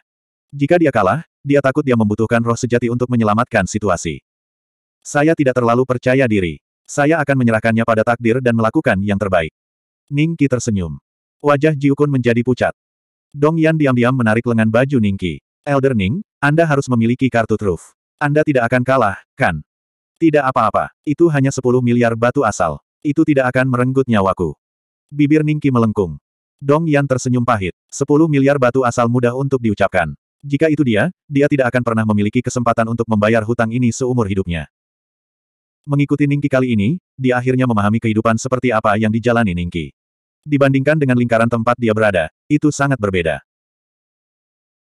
Jika dia kalah, dia takut dia membutuhkan roh sejati untuk menyelamatkan situasi. Saya tidak terlalu percaya diri. Saya akan menyerahkannya pada takdir dan melakukan yang terbaik. Ningki tersenyum. Wajah Jiukun menjadi pucat. Dong Yan diam-diam menarik lengan baju Ningki. Elder Ning, Anda harus memiliki kartu truf. Anda tidak akan kalah, kan? Tidak apa-apa, itu hanya 10 miliar batu asal. Itu tidak akan merenggut nyawaku. Bibir Ningki melengkung. Dong Yan tersenyum pahit. Sepuluh miliar batu asal mudah untuk diucapkan. Jika itu dia, dia tidak akan pernah memiliki kesempatan untuk membayar hutang ini seumur hidupnya. Mengikuti Ningki kali ini, dia akhirnya memahami kehidupan seperti apa yang dijalani Ningki. Dibandingkan dengan lingkaran tempat dia berada, itu sangat berbeda.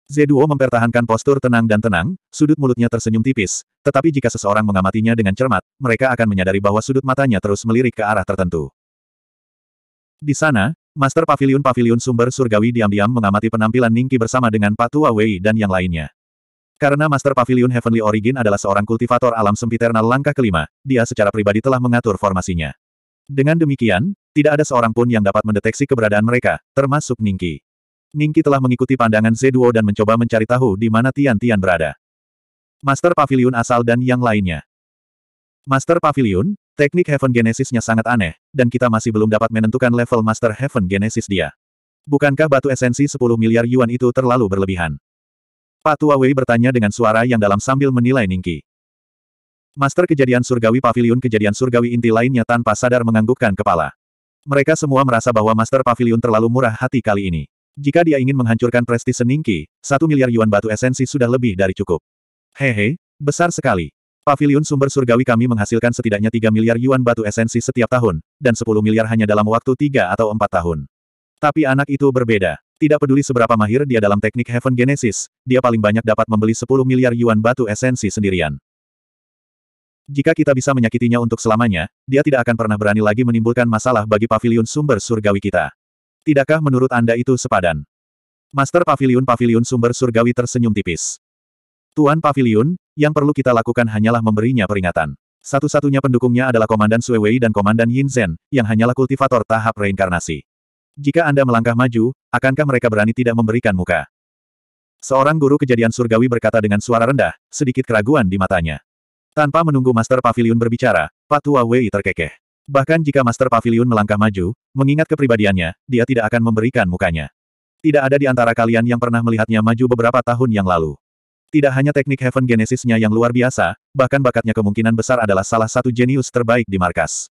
Zeduo mempertahankan postur tenang dan tenang, sudut mulutnya tersenyum tipis, tetapi jika seseorang mengamatinya dengan cermat, mereka akan menyadari bahwa sudut matanya terus melirik ke arah tertentu. Di sana, Master Pavilion Pavilion Sumber Surgawi diam-diam mengamati penampilan Ningki bersama dengan Patua Wei dan yang lainnya. Karena Master Pavilion Heavenly Origin adalah seorang kultivator alam sempiternal langkah kelima, dia secara pribadi telah mengatur formasinya. Dengan demikian, tidak ada seorang pun yang dapat mendeteksi keberadaan mereka, termasuk Ningki. Ningki telah mengikuti pandangan Zeduo dan mencoba mencari tahu di mana Tian-Tian berada. Master Pavilion asal dan yang lainnya. Master Pavilion. Teknik Heaven Genesis-nya sangat aneh, dan kita masih belum dapat menentukan level Master Heaven Genesis dia. Bukankah batu esensi 10 miliar yuan itu terlalu berlebihan? Patua Wei bertanya dengan suara yang dalam sambil menilai Ningki. Master kejadian surgawi pavilion kejadian surgawi inti lainnya tanpa sadar menganggukkan kepala. Mereka semua merasa bahwa Master Pavilion terlalu murah hati kali ini. Jika dia ingin menghancurkan prestise Ningki, satu miliar yuan batu esensi sudah lebih dari cukup. Hehe, besar sekali. Pavilion sumber surgawi kami menghasilkan setidaknya 3 miliar yuan batu esensi setiap tahun, dan 10 miliar hanya dalam waktu 3 atau 4 tahun. Tapi anak itu berbeda. Tidak peduli seberapa mahir dia dalam teknik Heaven Genesis, dia paling banyak dapat membeli 10 miliar yuan batu esensi sendirian. Jika kita bisa menyakitinya untuk selamanya, dia tidak akan pernah berani lagi menimbulkan masalah bagi Pavilion sumber surgawi kita. Tidakkah menurut Anda itu sepadan? Master Pavilion Pavilion Sumber Surgawi tersenyum tipis. Tuan Pavilion, yang perlu kita lakukan hanyalah memberinya peringatan. Satu-satunya pendukungnya adalah Komandan Suewei dan Komandan Yinzen, yang hanyalah kultivator tahap reinkarnasi. Jika Anda melangkah maju, akankah mereka berani tidak memberikan muka? Seorang guru kejadian surgawi berkata dengan suara rendah, sedikit keraguan di matanya. Tanpa menunggu Master Pavilion berbicara, Patua Wei terkekeh. Bahkan jika Master Pavilion melangkah maju, mengingat kepribadiannya, dia tidak akan memberikan mukanya. Tidak ada di antara kalian yang pernah melihatnya maju beberapa tahun yang lalu. Tidak hanya teknik Heaven Genesis-nya yang luar biasa, bahkan bakatnya kemungkinan besar adalah salah satu jenius terbaik di markas.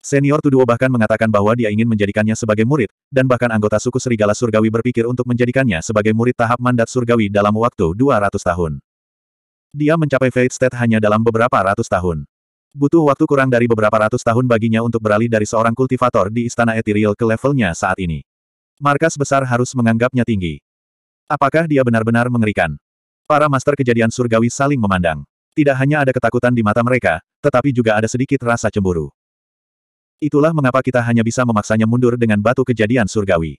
Senior Tuduo bahkan mengatakan bahwa dia ingin menjadikannya sebagai murid, dan bahkan anggota suku Serigala Surgawi berpikir untuk menjadikannya sebagai murid tahap mandat Surgawi dalam waktu 200 tahun. Dia mencapai Fate State hanya dalam beberapa ratus tahun. Butuh waktu kurang dari beberapa ratus tahun baginya untuk beralih dari seorang kultivator di Istana Ethereal ke levelnya saat ini. Markas besar harus menganggapnya tinggi. Apakah dia benar-benar mengerikan? Para master kejadian surgawi saling memandang. Tidak hanya ada ketakutan di mata mereka, tetapi juga ada sedikit rasa cemburu. Itulah mengapa kita hanya bisa memaksanya mundur dengan batu kejadian surgawi.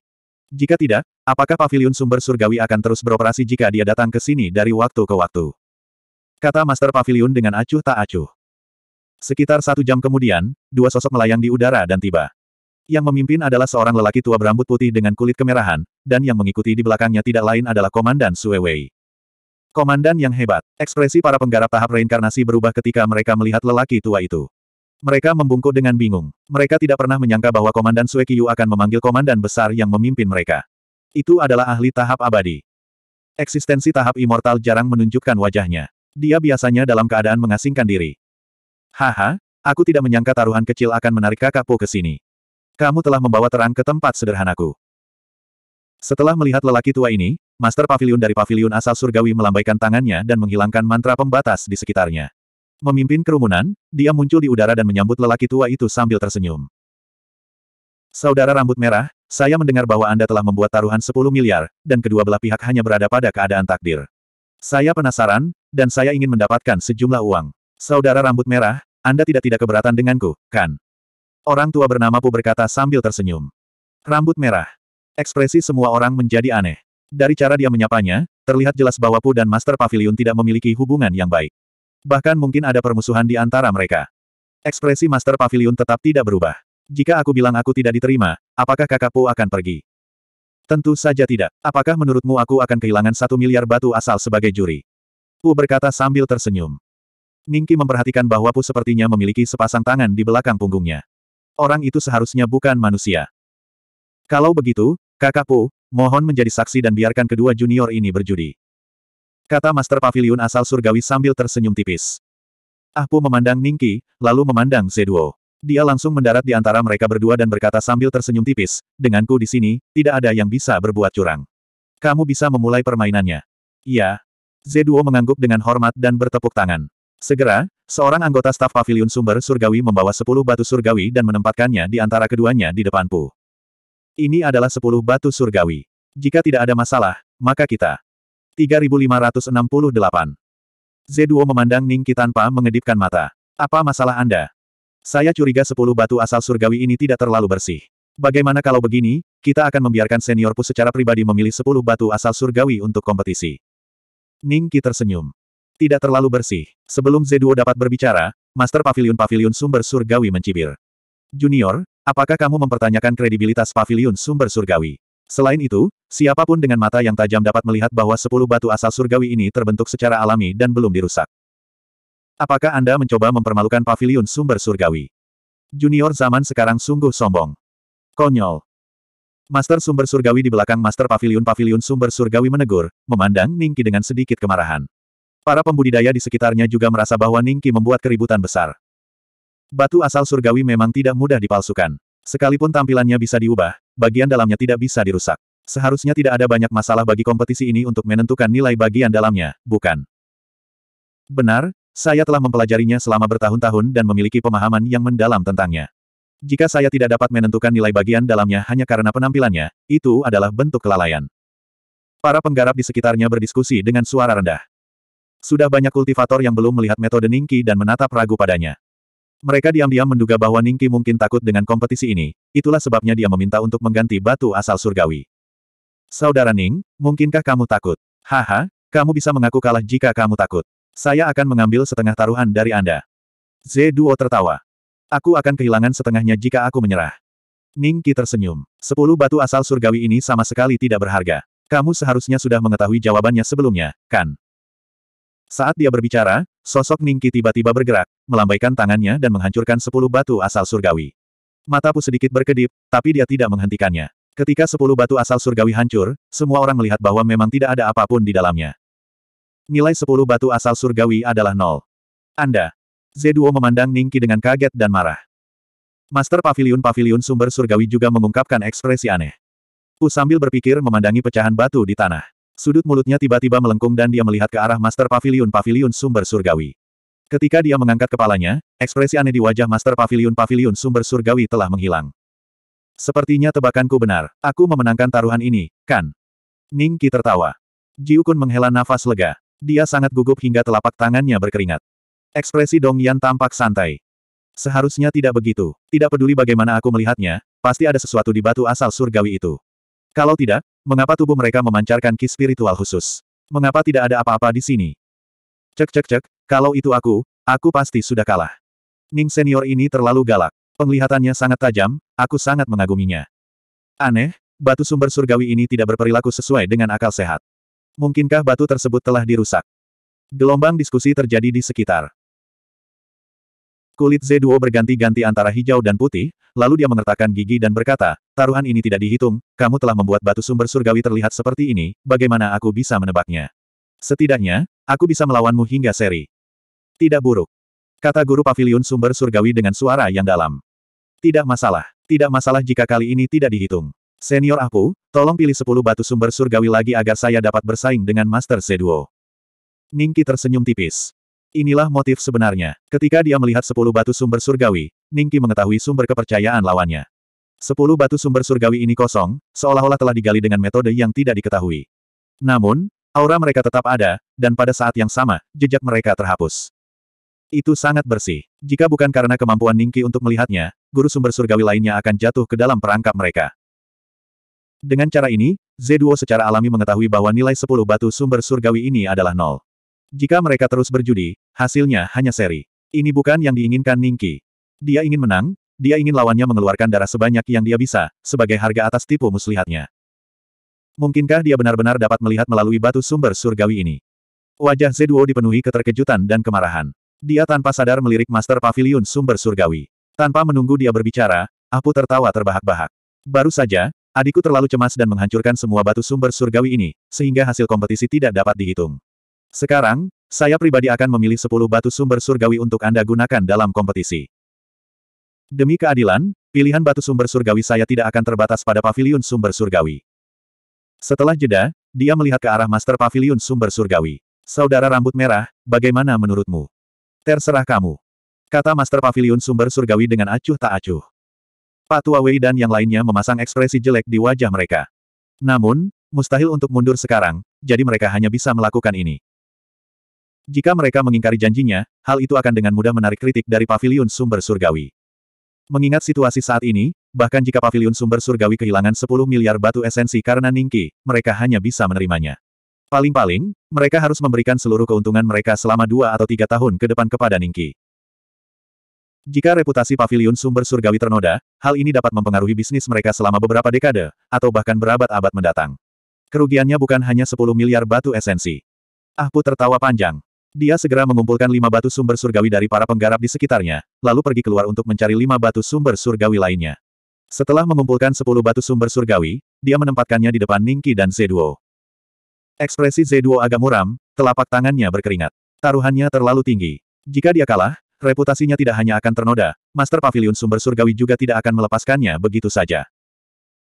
Jika tidak, apakah pavilion sumber surgawi akan terus beroperasi jika dia datang ke sini dari waktu ke waktu? Kata Master Pavilion dengan acuh tak acuh. Sekitar satu jam kemudian, dua sosok melayang di udara dan tiba. Yang memimpin adalah seorang lelaki tua berambut putih dengan kulit kemerahan, dan yang mengikuti di belakangnya tidak lain adalah Komandan Suewei. Komandan yang hebat. Ekspresi para penggarap tahap reinkarnasi berubah ketika mereka melihat lelaki tua itu. Mereka membungkuk dengan bingung. Mereka tidak pernah menyangka bahwa Komandan Suekiyu akan memanggil komandan besar yang memimpin mereka. Itu adalah ahli tahap abadi. Eksistensi tahap immortal jarang menunjukkan wajahnya. Dia biasanya dalam keadaan mengasingkan diri. Haha, aku tidak menyangka taruhan kecil akan menarik kakakku ke sini. Kamu telah membawa terang ke tempat sederhanaku. Setelah melihat lelaki tua ini, Master Pavilion dari Pavilion asal surgawi melambaikan tangannya dan menghilangkan mantra pembatas di sekitarnya. Memimpin kerumunan, dia muncul di udara dan menyambut lelaki tua itu sambil tersenyum. Saudara rambut merah, saya mendengar bahwa Anda telah membuat taruhan 10 miliar, dan kedua belah pihak hanya berada pada keadaan takdir. Saya penasaran, dan saya ingin mendapatkan sejumlah uang. Saudara rambut merah, Anda tidak-tidak keberatan denganku, kan? Orang tua bernama Pu berkata sambil tersenyum. Rambut merah, Ekspresi semua orang menjadi aneh. Dari cara dia menyapanya, terlihat jelas bahwa Pu dan Master Pavilion tidak memiliki hubungan yang baik. Bahkan mungkin ada permusuhan di antara mereka. Ekspresi Master Pavilion tetap tidak berubah. Jika aku bilang aku tidak diterima, apakah kakak Pu akan pergi? Tentu saja tidak. Apakah menurutmu aku akan kehilangan satu miliar batu asal sebagai juri? Pu berkata sambil tersenyum. Ningki memperhatikan bahwa Pu sepertinya memiliki sepasang tangan di belakang punggungnya. Orang itu seharusnya bukan manusia. Kalau begitu, Kakak Pu, mohon menjadi saksi dan biarkan kedua junior ini berjudi. Kata Master Pavilion asal surgawi sambil tersenyum tipis. Ah Pu memandang Ningki, lalu memandang Zeduo. Dia langsung mendarat di antara mereka berdua dan berkata sambil tersenyum tipis, denganku di sini, tidak ada yang bisa berbuat curang. Kamu bisa memulai permainannya. Iya. Zeduo mengangguk dengan hormat dan bertepuk tangan. Segera, seorang anggota staf pavilion sumber surgawi membawa sepuluh batu surgawi dan menempatkannya di antara keduanya di depan Pu. Ini adalah sepuluh batu surgawi. Jika tidak ada masalah, maka kita. 3568. Z Zeduo memandang Ningki tanpa mengedipkan mata. Apa masalah Anda? Saya curiga sepuluh batu asal surgawi ini tidak terlalu bersih. Bagaimana kalau begini, kita akan membiarkan senior seniorku secara pribadi memilih sepuluh batu asal surgawi untuk kompetisi. Ningki tersenyum. Tidak terlalu bersih. Sebelum Z Zeduo dapat berbicara, Master Pavilion Pavilion Sumber Surgawi mencibir. Junior, Apakah kamu mempertanyakan kredibilitas Pavilion sumber surgawi? Selain itu, siapapun dengan mata yang tajam dapat melihat bahwa sepuluh batu asal surgawi ini terbentuk secara alami dan belum dirusak. Apakah Anda mencoba mempermalukan Pavilion sumber surgawi? Junior zaman sekarang sungguh sombong. Konyol. Master sumber surgawi di belakang master Pavilion-Pavilion sumber surgawi menegur, memandang Ningki dengan sedikit kemarahan. Para pembudidaya di sekitarnya juga merasa bahwa Ningki membuat keributan besar. Batu asal surgawi memang tidak mudah dipalsukan. Sekalipun tampilannya bisa diubah, bagian dalamnya tidak bisa dirusak. Seharusnya tidak ada banyak masalah bagi kompetisi ini untuk menentukan nilai bagian dalamnya, bukan? Benar, saya telah mempelajarinya selama bertahun-tahun dan memiliki pemahaman yang mendalam tentangnya. Jika saya tidak dapat menentukan nilai bagian dalamnya hanya karena penampilannya, itu adalah bentuk kelalaian. Para penggarap di sekitarnya berdiskusi dengan suara rendah. Sudah banyak kultivator yang belum melihat metode Ningki dan menatap ragu padanya. Mereka diam-diam menduga bahwa Ningki mungkin takut dengan kompetisi ini, itulah sebabnya dia meminta untuk mengganti batu asal surgawi. Saudara Ning, mungkinkah kamu takut? Haha, kamu bisa mengaku kalah jika kamu takut. Saya akan mengambil setengah taruhan dari Anda. Z2 tertawa. Aku akan kehilangan setengahnya jika aku menyerah. Ningki tersenyum. Sepuluh batu asal surgawi ini sama sekali tidak berharga. Kamu seharusnya sudah mengetahui jawabannya sebelumnya, kan? Saat dia berbicara, Sosok Ningki tiba-tiba bergerak, melambaikan tangannya dan menghancurkan sepuluh batu asal surgawi. Mataku sedikit berkedip, tapi dia tidak menghentikannya. Ketika sepuluh batu asal surgawi hancur, semua orang melihat bahwa memang tidak ada apapun di dalamnya. Nilai sepuluh batu asal surgawi adalah nol. Anda. Zeduo memandang Ningki dengan kaget dan marah. Master Pavilion Pavilion Sumber Surgawi juga mengungkapkan ekspresi aneh. Pu sambil berpikir memandangi pecahan batu di tanah. Sudut mulutnya tiba-tiba melengkung dan dia melihat ke arah Master Pavilion Pavilion Sumber Surgawi. Ketika dia mengangkat kepalanya, ekspresi aneh di wajah Master Pavilion Pavilion Sumber Surgawi telah menghilang. Sepertinya tebakanku benar, aku memenangkan taruhan ini, kan? Ning Qi tertawa. Jiukun menghela nafas lega. Dia sangat gugup hingga telapak tangannya berkeringat. Ekspresi Dong Yan tampak santai. Seharusnya tidak begitu. Tidak peduli bagaimana aku melihatnya, pasti ada sesuatu di batu asal surgawi itu. Kalau tidak, mengapa tubuh mereka memancarkan ki spiritual khusus? Mengapa tidak ada apa-apa di sini? Cek cek cek, kalau itu aku, aku pasti sudah kalah. Ning senior ini terlalu galak. Penglihatannya sangat tajam, aku sangat mengaguminya. Aneh, batu sumber surgawi ini tidak berperilaku sesuai dengan akal sehat. Mungkinkah batu tersebut telah dirusak? Gelombang diskusi terjadi di sekitar. Kulit Zeduo berganti-ganti antara hijau dan putih, lalu dia mengertakkan gigi dan berkata, taruhan ini tidak dihitung, kamu telah membuat batu sumber surgawi terlihat seperti ini, bagaimana aku bisa menebaknya? Setidaknya, aku bisa melawanmu hingga seri. Tidak buruk. Kata guru pavilion sumber surgawi dengan suara yang dalam. Tidak masalah. Tidak masalah jika kali ini tidak dihitung. Senior aku, tolong pilih 10 batu sumber surgawi lagi agar saya dapat bersaing dengan Master Zeduo." Ningki tersenyum tipis. Inilah motif sebenarnya. Ketika dia melihat sepuluh batu sumber surgawi, Ningki mengetahui sumber kepercayaan lawannya. Sepuluh batu sumber surgawi ini kosong, seolah-olah telah digali dengan metode yang tidak diketahui. Namun, aura mereka tetap ada, dan pada saat yang sama, jejak mereka terhapus. Itu sangat bersih. Jika bukan karena kemampuan Ningki untuk melihatnya, guru sumber surgawi lainnya akan jatuh ke dalam perangkap mereka. Dengan cara ini, Zeduo secara alami mengetahui bahwa nilai sepuluh batu sumber surgawi ini adalah nol. Jika mereka terus berjudi, hasilnya hanya seri. Ini bukan yang diinginkan Ningki. Dia ingin menang, dia ingin lawannya mengeluarkan darah sebanyak yang dia bisa, sebagai harga atas tipu muslihatnya. Mungkinkah dia benar-benar dapat melihat melalui batu sumber surgawi ini? Wajah Zeduo dipenuhi keterkejutan dan kemarahan. Dia tanpa sadar melirik Master Pavilion sumber surgawi. Tanpa menunggu dia berbicara, Apu tertawa terbahak-bahak. Baru saja, adikku terlalu cemas dan menghancurkan semua batu sumber surgawi ini, sehingga hasil kompetisi tidak dapat dihitung. Sekarang, saya pribadi akan memilih 10 batu sumber surgawi untuk Anda gunakan dalam kompetisi. Demi keadilan, pilihan batu sumber surgawi saya tidak akan terbatas pada pavilion sumber surgawi. Setelah jeda, dia melihat ke arah Master Pavilion sumber surgawi. Saudara rambut merah, bagaimana menurutmu? Terserah kamu. Kata Master Pavilion sumber surgawi dengan acuh tak acuh. Patua Wei dan yang lainnya memasang ekspresi jelek di wajah mereka. Namun, mustahil untuk mundur sekarang, jadi mereka hanya bisa melakukan ini. Jika mereka mengingkari janjinya, hal itu akan dengan mudah menarik kritik dari pavilion sumber surgawi. Mengingat situasi saat ini, bahkan jika pavilion sumber surgawi kehilangan 10 miliar batu esensi karena Ningki, mereka hanya bisa menerimanya. Paling-paling, mereka harus memberikan seluruh keuntungan mereka selama dua atau tiga tahun ke depan kepada Ningki. Jika reputasi pavilion sumber surgawi ternoda, hal ini dapat mempengaruhi bisnis mereka selama beberapa dekade, atau bahkan berabad-abad mendatang. Kerugiannya bukan hanya 10 miliar batu esensi. Ahpu tertawa panjang. Dia segera mengumpulkan lima batu sumber surgawi dari para penggarap di sekitarnya, lalu pergi keluar untuk mencari lima batu sumber surgawi lainnya. Setelah mengumpulkan sepuluh batu sumber surgawi, dia menempatkannya di depan Ningki dan Zeduo. Ekspresi Zeduo agak muram, telapak tangannya berkeringat. Taruhannya terlalu tinggi. Jika dia kalah, reputasinya tidak hanya akan ternoda, Master Pavilion Sumber Surgawi juga tidak akan melepaskannya begitu saja.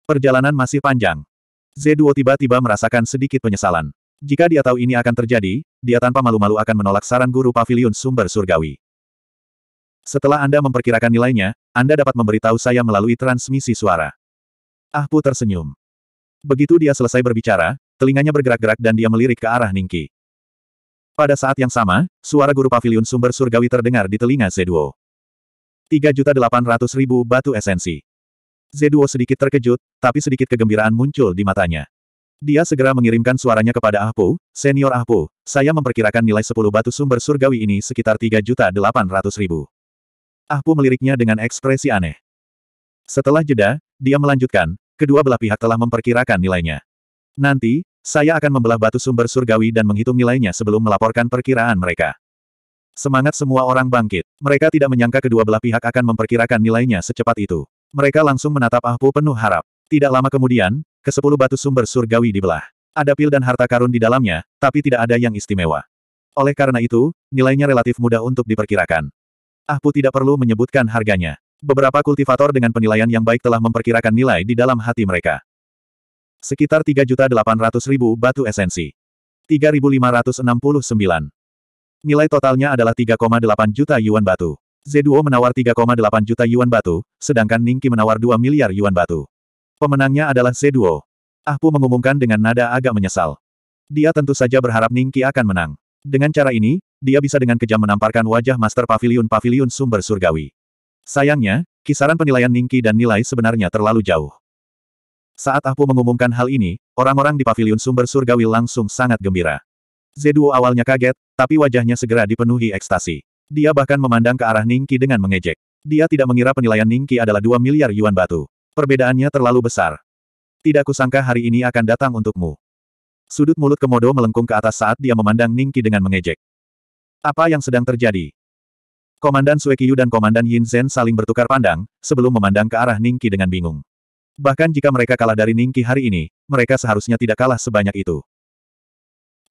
Perjalanan masih panjang. Zeduo tiba-tiba merasakan sedikit penyesalan. Jika dia tahu ini akan terjadi, dia tanpa malu-malu akan menolak saran guru pavilion sumber surgawi. Setelah Anda memperkirakan nilainya, Anda dapat memberitahu saya melalui transmisi suara. Ahpu tersenyum. Begitu dia selesai berbicara, telinganya bergerak-gerak dan dia melirik ke arah Ningki. Pada saat yang sama, suara guru pavilion sumber surgawi terdengar di telinga Zeduo. 3.800.000 batu esensi. Zeduo sedikit terkejut, tapi sedikit kegembiraan muncul di matanya. Dia segera mengirimkan suaranya kepada Ahpo, Senior Ahpo, saya memperkirakan nilai 10 batu sumber surgawi ini sekitar tiga juta ratus ribu. Ahpo meliriknya dengan ekspresi aneh. Setelah jeda, dia melanjutkan, kedua belah pihak telah memperkirakan nilainya. Nanti, saya akan membelah batu sumber surgawi dan menghitung nilainya sebelum melaporkan perkiraan mereka. Semangat semua orang bangkit. Mereka tidak menyangka kedua belah pihak akan memperkirakan nilainya secepat itu. Mereka langsung menatap Ahpu penuh harap. Tidak lama kemudian, kesepuluh batu sumber surgawi dibelah. Ada pil dan harta karun di dalamnya, tapi tidak ada yang istimewa. Oleh karena itu, nilainya relatif mudah untuk diperkirakan. Ahpu tidak perlu menyebutkan harganya. Beberapa kultivator dengan penilaian yang baik telah memperkirakan nilai di dalam hati mereka. Sekitar 3.800.000 batu esensi. 3.569. Nilai totalnya adalah 3,8 juta yuan batu. Zeduo menawar 3,8 juta yuan batu, sedangkan Ningki menawar 2 miliar yuan batu. Pemenangnya adalah Zeduo. Pu mengumumkan dengan nada agak menyesal. Dia tentu saja berharap Ningki akan menang. Dengan cara ini, dia bisa dengan kejam menamparkan wajah Master Pavilion-Pavilion Sumber Surgawi. Sayangnya, kisaran penilaian Ningki dan nilai sebenarnya terlalu jauh. Saat Ah Pu mengumumkan hal ini, orang-orang di Pavilion Sumber Surgawi langsung sangat gembira. Zeduo awalnya kaget, tapi wajahnya segera dipenuhi ekstasi. Dia bahkan memandang ke arah Ningki dengan mengejek. Dia tidak mengira penilaian Ningki adalah 2 miliar yuan batu. Perbedaannya terlalu besar. Tidak kusangka hari ini akan datang untukmu. Sudut mulut Komodo melengkung ke atas saat dia memandang Ningki dengan mengejek. Apa yang sedang terjadi? Komandan Suekiyu dan Komandan Yinzen saling bertukar pandang, sebelum memandang ke arah Ningki dengan bingung. Bahkan jika mereka kalah dari Ningki hari ini, mereka seharusnya tidak kalah sebanyak itu.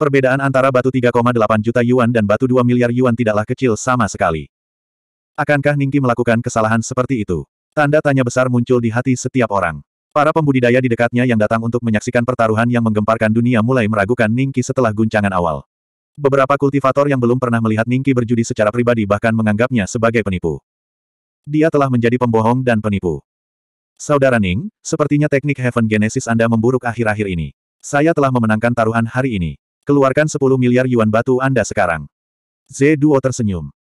Perbedaan antara batu 3,8 juta yuan dan batu 2 miliar yuan tidaklah kecil sama sekali. Akankah Ningki melakukan kesalahan seperti itu? Tanda tanya besar muncul di hati setiap orang. Para pembudidaya di dekatnya yang datang untuk menyaksikan pertaruhan yang menggemparkan dunia mulai meragukan Ningki setelah guncangan awal. Beberapa kultivator yang belum pernah melihat Ningki berjudi secara pribadi bahkan menganggapnya sebagai penipu. Dia telah menjadi pembohong dan penipu. Saudara Ning, sepertinya teknik Heaven Genesis Anda memburuk akhir-akhir ini. Saya telah memenangkan taruhan hari ini. Keluarkan 10 miliar yuan batu Anda sekarang. Z Duo tersenyum.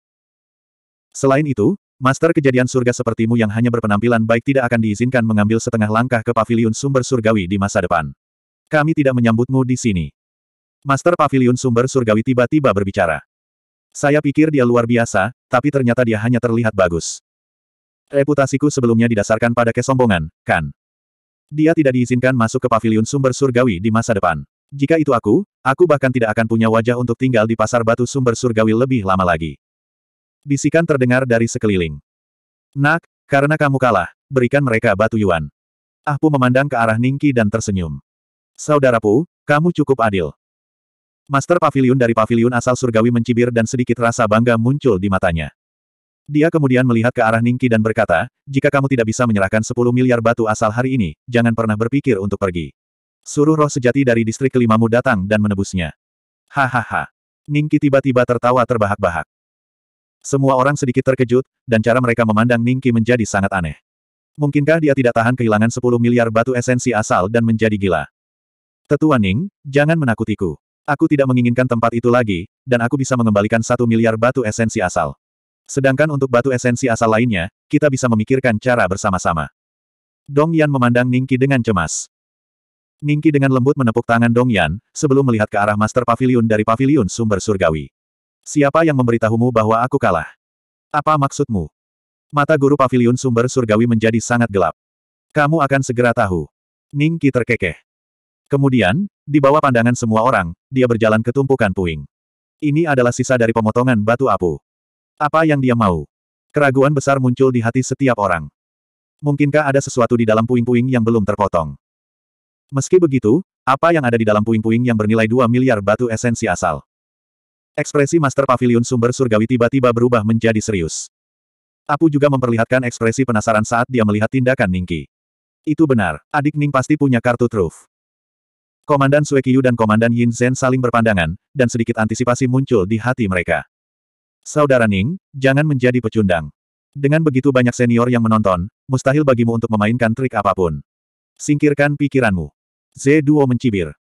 Selain itu, Master kejadian surga sepertimu yang hanya berpenampilan baik tidak akan diizinkan mengambil setengah langkah ke paviliun sumber surgawi di masa depan. Kami tidak menyambutmu di sini. Master paviliun sumber surgawi tiba-tiba berbicara. Saya pikir dia luar biasa, tapi ternyata dia hanya terlihat bagus. Reputasiku sebelumnya didasarkan pada kesombongan, kan? Dia tidak diizinkan masuk ke paviliun sumber surgawi di masa depan. Jika itu aku, aku bahkan tidak akan punya wajah untuk tinggal di pasar batu sumber surgawi lebih lama lagi. Bisikan terdengar dari sekeliling. Nak, karena kamu kalah, berikan mereka batu yuan. Ahpu memandang ke arah Ningki dan tersenyum. Saudaraku, kamu cukup adil. Master Pavilion dari Pavilion asal surgawi mencibir dan sedikit rasa bangga muncul di matanya. Dia kemudian melihat ke arah Ningki dan berkata, jika kamu tidak bisa menyerahkan 10 miliar batu asal hari ini, jangan pernah berpikir untuk pergi. Suruh roh sejati dari distrik kelimamu datang dan menebusnya. Hahaha. Ningki tiba-tiba tertawa terbahak-bahak. Semua orang sedikit terkejut, dan cara mereka memandang Ningki menjadi sangat aneh. Mungkinkah dia tidak tahan kehilangan 10 miliar batu esensi asal dan menjadi gila? Tetua Ning, jangan menakutiku. Aku tidak menginginkan tempat itu lagi, dan aku bisa mengembalikan satu miliar batu esensi asal. Sedangkan untuk batu esensi asal lainnya, kita bisa memikirkan cara bersama-sama. Dong Yan memandang Ningki dengan cemas. Ningki dengan lembut menepuk tangan Dong Yan, sebelum melihat ke arah Master Pavilion dari Pavilion Sumber Surgawi. Siapa yang memberitahumu bahwa aku kalah? Apa maksudmu? Mata guru pavilion sumber surgawi menjadi sangat gelap. Kamu akan segera tahu. Ning terkekeh. Kemudian, di bawah pandangan semua orang, dia berjalan ke tumpukan puing. Ini adalah sisa dari pemotongan batu apu. Apa yang dia mau? Keraguan besar muncul di hati setiap orang. Mungkinkah ada sesuatu di dalam puing-puing yang belum terpotong? Meski begitu, apa yang ada di dalam puing-puing yang bernilai 2 miliar batu esensi asal? Ekspresi Master Pavilion Sumber Surgawi tiba-tiba berubah menjadi serius. Apu juga memperlihatkan ekspresi penasaran saat dia melihat tindakan Ningki. Itu benar, adik Ning pasti punya kartu truf. Komandan Suekiyu dan Komandan Yin Zhen saling berpandangan, dan sedikit antisipasi muncul di hati mereka. Saudara Ning, jangan menjadi pecundang. Dengan begitu banyak senior yang menonton, mustahil bagimu untuk memainkan trik apapun. Singkirkan pikiranmu. Z Duo mencibir.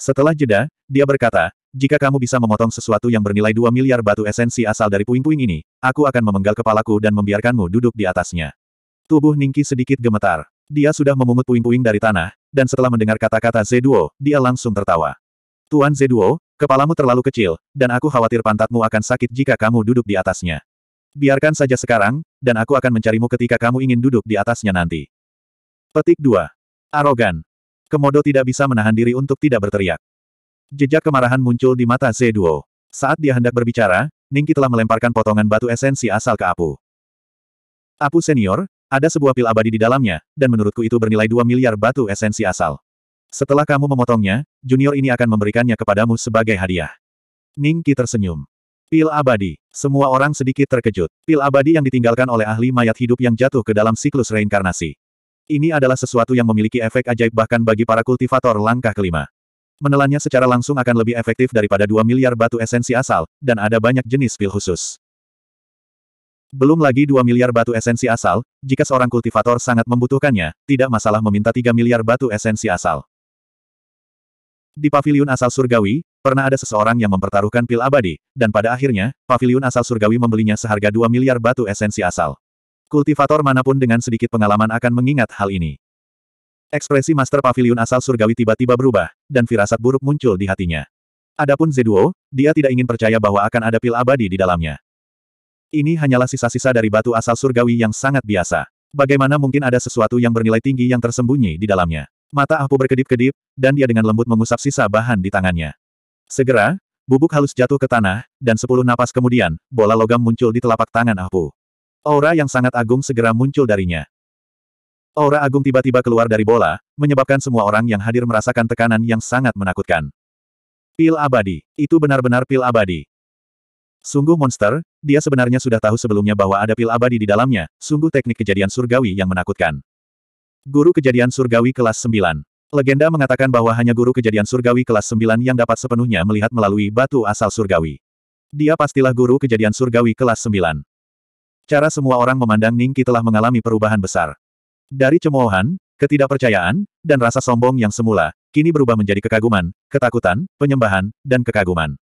Setelah jeda, dia berkata, jika kamu bisa memotong sesuatu yang bernilai 2 miliar batu esensi asal dari puing-puing ini, aku akan memenggal kepalaku dan membiarkanmu duduk di atasnya. Tubuh Ningki sedikit gemetar. Dia sudah memungut puing-puing dari tanah, dan setelah mendengar kata-kata Zeduo, dia langsung tertawa. Tuan Zeduo, kepalamu terlalu kecil, dan aku khawatir pantatmu akan sakit jika kamu duduk di atasnya. Biarkan saja sekarang, dan aku akan mencarimu ketika kamu ingin duduk di atasnya nanti. Petik 2. Arogan. Komodo tidak bisa menahan diri untuk tidak berteriak. Jejak kemarahan muncul di mata Zeduo. Saat dia hendak berbicara, Ningki telah melemparkan potongan batu esensi asal ke Apu. Apu senior, ada sebuah pil abadi di dalamnya, dan menurutku itu bernilai 2 miliar batu esensi asal. Setelah kamu memotongnya, junior ini akan memberikannya kepadamu sebagai hadiah. Ningki tersenyum. Pil abadi. Semua orang sedikit terkejut. Pil abadi yang ditinggalkan oleh ahli mayat hidup yang jatuh ke dalam siklus reinkarnasi. Ini adalah sesuatu yang memiliki efek ajaib bahkan bagi para kultivator langkah kelima menelannya secara langsung akan lebih efektif daripada 2 miliar batu esensi asal, dan ada banyak jenis pil khusus. Belum lagi 2 miliar batu esensi asal, jika seorang kultivator sangat membutuhkannya, tidak masalah meminta 3 miliar batu esensi asal. Di pavilion asal surgawi, pernah ada seseorang yang mempertaruhkan pil abadi, dan pada akhirnya, pavilion asal surgawi membelinya seharga 2 miliar batu esensi asal. Kultivator manapun dengan sedikit pengalaman akan mengingat hal ini. Ekspresi Master Pavilion asal surgawi tiba-tiba berubah, dan firasat buruk muncul di hatinya. Adapun Zeduo, dia tidak ingin percaya bahwa akan ada pil abadi di dalamnya. Ini hanyalah sisa-sisa dari batu asal surgawi yang sangat biasa. Bagaimana mungkin ada sesuatu yang bernilai tinggi yang tersembunyi di dalamnya? Mata Ahpu berkedip-kedip, dan dia dengan lembut mengusap sisa bahan di tangannya. Segera, bubuk halus jatuh ke tanah, dan sepuluh napas kemudian, bola logam muncul di telapak tangan Ahpu. Aura yang sangat agung segera muncul darinya. Aura agung tiba-tiba keluar dari bola, menyebabkan semua orang yang hadir merasakan tekanan yang sangat menakutkan. Pil abadi. Itu benar-benar pil abadi. Sungguh monster, dia sebenarnya sudah tahu sebelumnya bahwa ada pil abadi di dalamnya, sungguh teknik kejadian surgawi yang menakutkan. Guru kejadian surgawi kelas 9. Legenda mengatakan bahwa hanya guru kejadian surgawi kelas 9 yang dapat sepenuhnya melihat melalui batu asal surgawi. Dia pastilah guru kejadian surgawi kelas 9. Cara semua orang memandang Ningki telah mengalami perubahan besar. Dari cemoohan, ketidakpercayaan, dan rasa sombong yang semula, kini berubah menjadi kekaguman, ketakutan, penyembahan, dan kekaguman.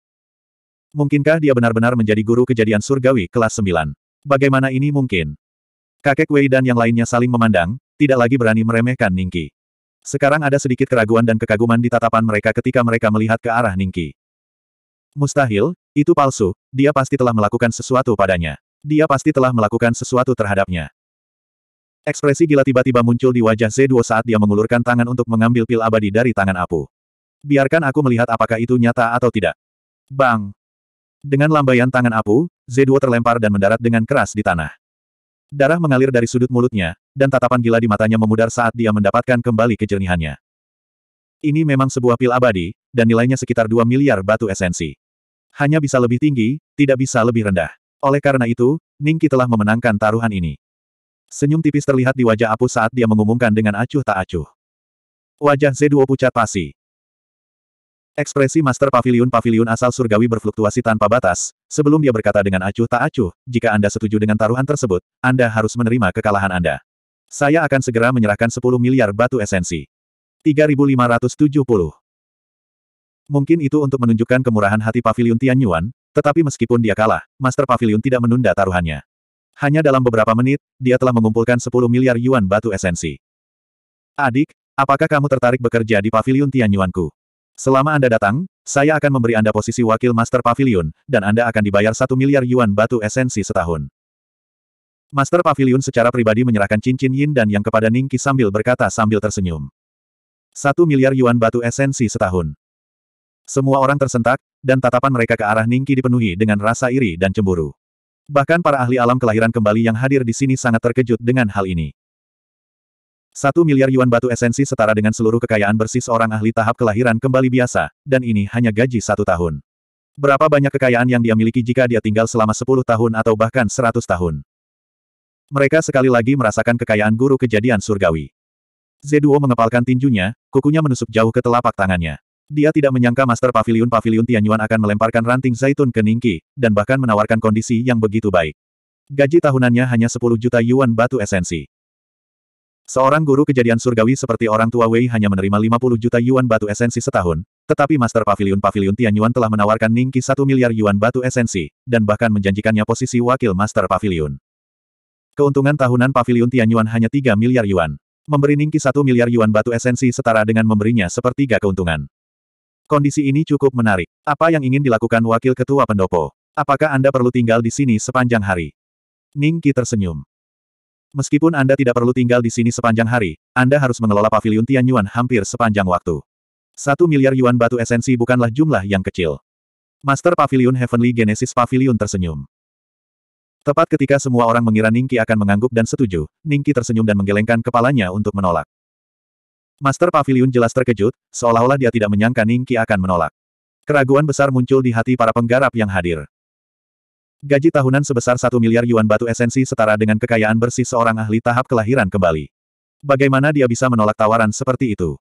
Mungkinkah dia benar-benar menjadi guru kejadian surgawi kelas 9? Bagaimana ini mungkin? Kakek Wei dan yang lainnya saling memandang, tidak lagi berani meremehkan Ningki. Sekarang ada sedikit keraguan dan kekaguman di tatapan mereka ketika mereka melihat ke arah Ningki. Mustahil, itu palsu, dia pasti telah melakukan sesuatu padanya. Dia pasti telah melakukan sesuatu terhadapnya. Ekspresi gila tiba-tiba muncul di wajah Z2 saat dia mengulurkan tangan untuk mengambil pil abadi dari tangan Apu. Biarkan aku melihat apakah itu nyata atau tidak. Bang! Dengan lambaian tangan Apu, Z2 terlempar dan mendarat dengan keras di tanah. Darah mengalir dari sudut mulutnya, dan tatapan gila di matanya memudar saat dia mendapatkan kembali kejernihannya. Ini memang sebuah pil abadi, dan nilainya sekitar 2 miliar batu esensi. Hanya bisa lebih tinggi, tidak bisa lebih rendah. Oleh karena itu, Ningki telah memenangkan taruhan ini. Senyum tipis terlihat di wajah Apu saat dia mengumumkan dengan acuh tak acuh. Wajah Z2 pucat pasi. Ekspresi Master Pavilion Pavilion asal surgawi berfluktuasi tanpa batas, sebelum dia berkata dengan acuh tak acuh, jika Anda setuju dengan taruhan tersebut, Anda harus menerima kekalahan Anda. Saya akan segera menyerahkan 10 miliar batu esensi. 3570. Mungkin itu untuk menunjukkan kemurahan hati Pavilion Tianyuan, tetapi meskipun dia kalah, Master Pavilion tidak menunda taruhannya. Hanya dalam beberapa menit, dia telah mengumpulkan 10 miliar yuan batu esensi. Adik, apakah kamu tertarik bekerja di pavilion Tianyuanku? Selama Anda datang, saya akan memberi Anda posisi wakil master pavilion, dan Anda akan dibayar 1 miliar yuan batu esensi setahun. Master pavilion secara pribadi menyerahkan cincin yin dan yang kepada Ningki sambil berkata sambil tersenyum. 1 miliar yuan batu esensi setahun. Semua orang tersentak, dan tatapan mereka ke arah Ningki dipenuhi dengan rasa iri dan cemburu. Bahkan para ahli alam kelahiran kembali yang hadir di sini sangat terkejut dengan hal ini. Satu miliar yuan batu esensi setara dengan seluruh kekayaan bersih seorang ahli tahap kelahiran kembali biasa, dan ini hanya gaji satu tahun. Berapa banyak kekayaan yang dia miliki jika dia tinggal selama sepuluh tahun atau bahkan seratus tahun. Mereka sekali lagi merasakan kekayaan guru kejadian surgawi. Zeduo mengepalkan tinjunya, kukunya menusuk jauh ke telapak tangannya. Dia tidak menyangka Master Pavilion Pavilion Tianyuan akan melemparkan ranting zaitun ke Ningqi, dan bahkan menawarkan kondisi yang begitu baik. Gaji tahunannya hanya 10 juta yuan batu esensi. Seorang guru kejadian surgawi seperti orang tua Wei hanya menerima 50 juta yuan batu esensi setahun, tetapi Master Pavilion Pavilion Tianyuan telah menawarkan Ningqi 1 miliar yuan batu esensi, dan bahkan menjanjikannya posisi wakil Master Pavilion. Keuntungan tahunan Pavilion Tianyuan hanya 3 miliar yuan. Memberi Ningqi 1 miliar yuan batu esensi setara dengan memberinya sepertiga keuntungan. Kondisi ini cukup menarik. Apa yang ingin dilakukan wakil ketua pendopo? Apakah Anda perlu tinggal di sini sepanjang hari? Ning Qi tersenyum. Meskipun Anda tidak perlu tinggal di sini sepanjang hari, Anda harus mengelola pavilion Tianyuan hampir sepanjang waktu. Satu miliar yuan batu esensi bukanlah jumlah yang kecil. Master Pavilion Heavenly Genesis Pavilion tersenyum. Tepat ketika semua orang mengira Ningki akan mengangguk dan setuju, Ningki tersenyum dan menggelengkan kepalanya untuk menolak. Master Pavilion jelas terkejut, seolah-olah dia tidak menyangka Ningki akan menolak. Keraguan besar muncul di hati para penggarap yang hadir. Gaji tahunan sebesar satu miliar yuan batu esensi setara dengan kekayaan bersih seorang ahli tahap kelahiran kembali. Bagaimana dia bisa menolak tawaran seperti itu?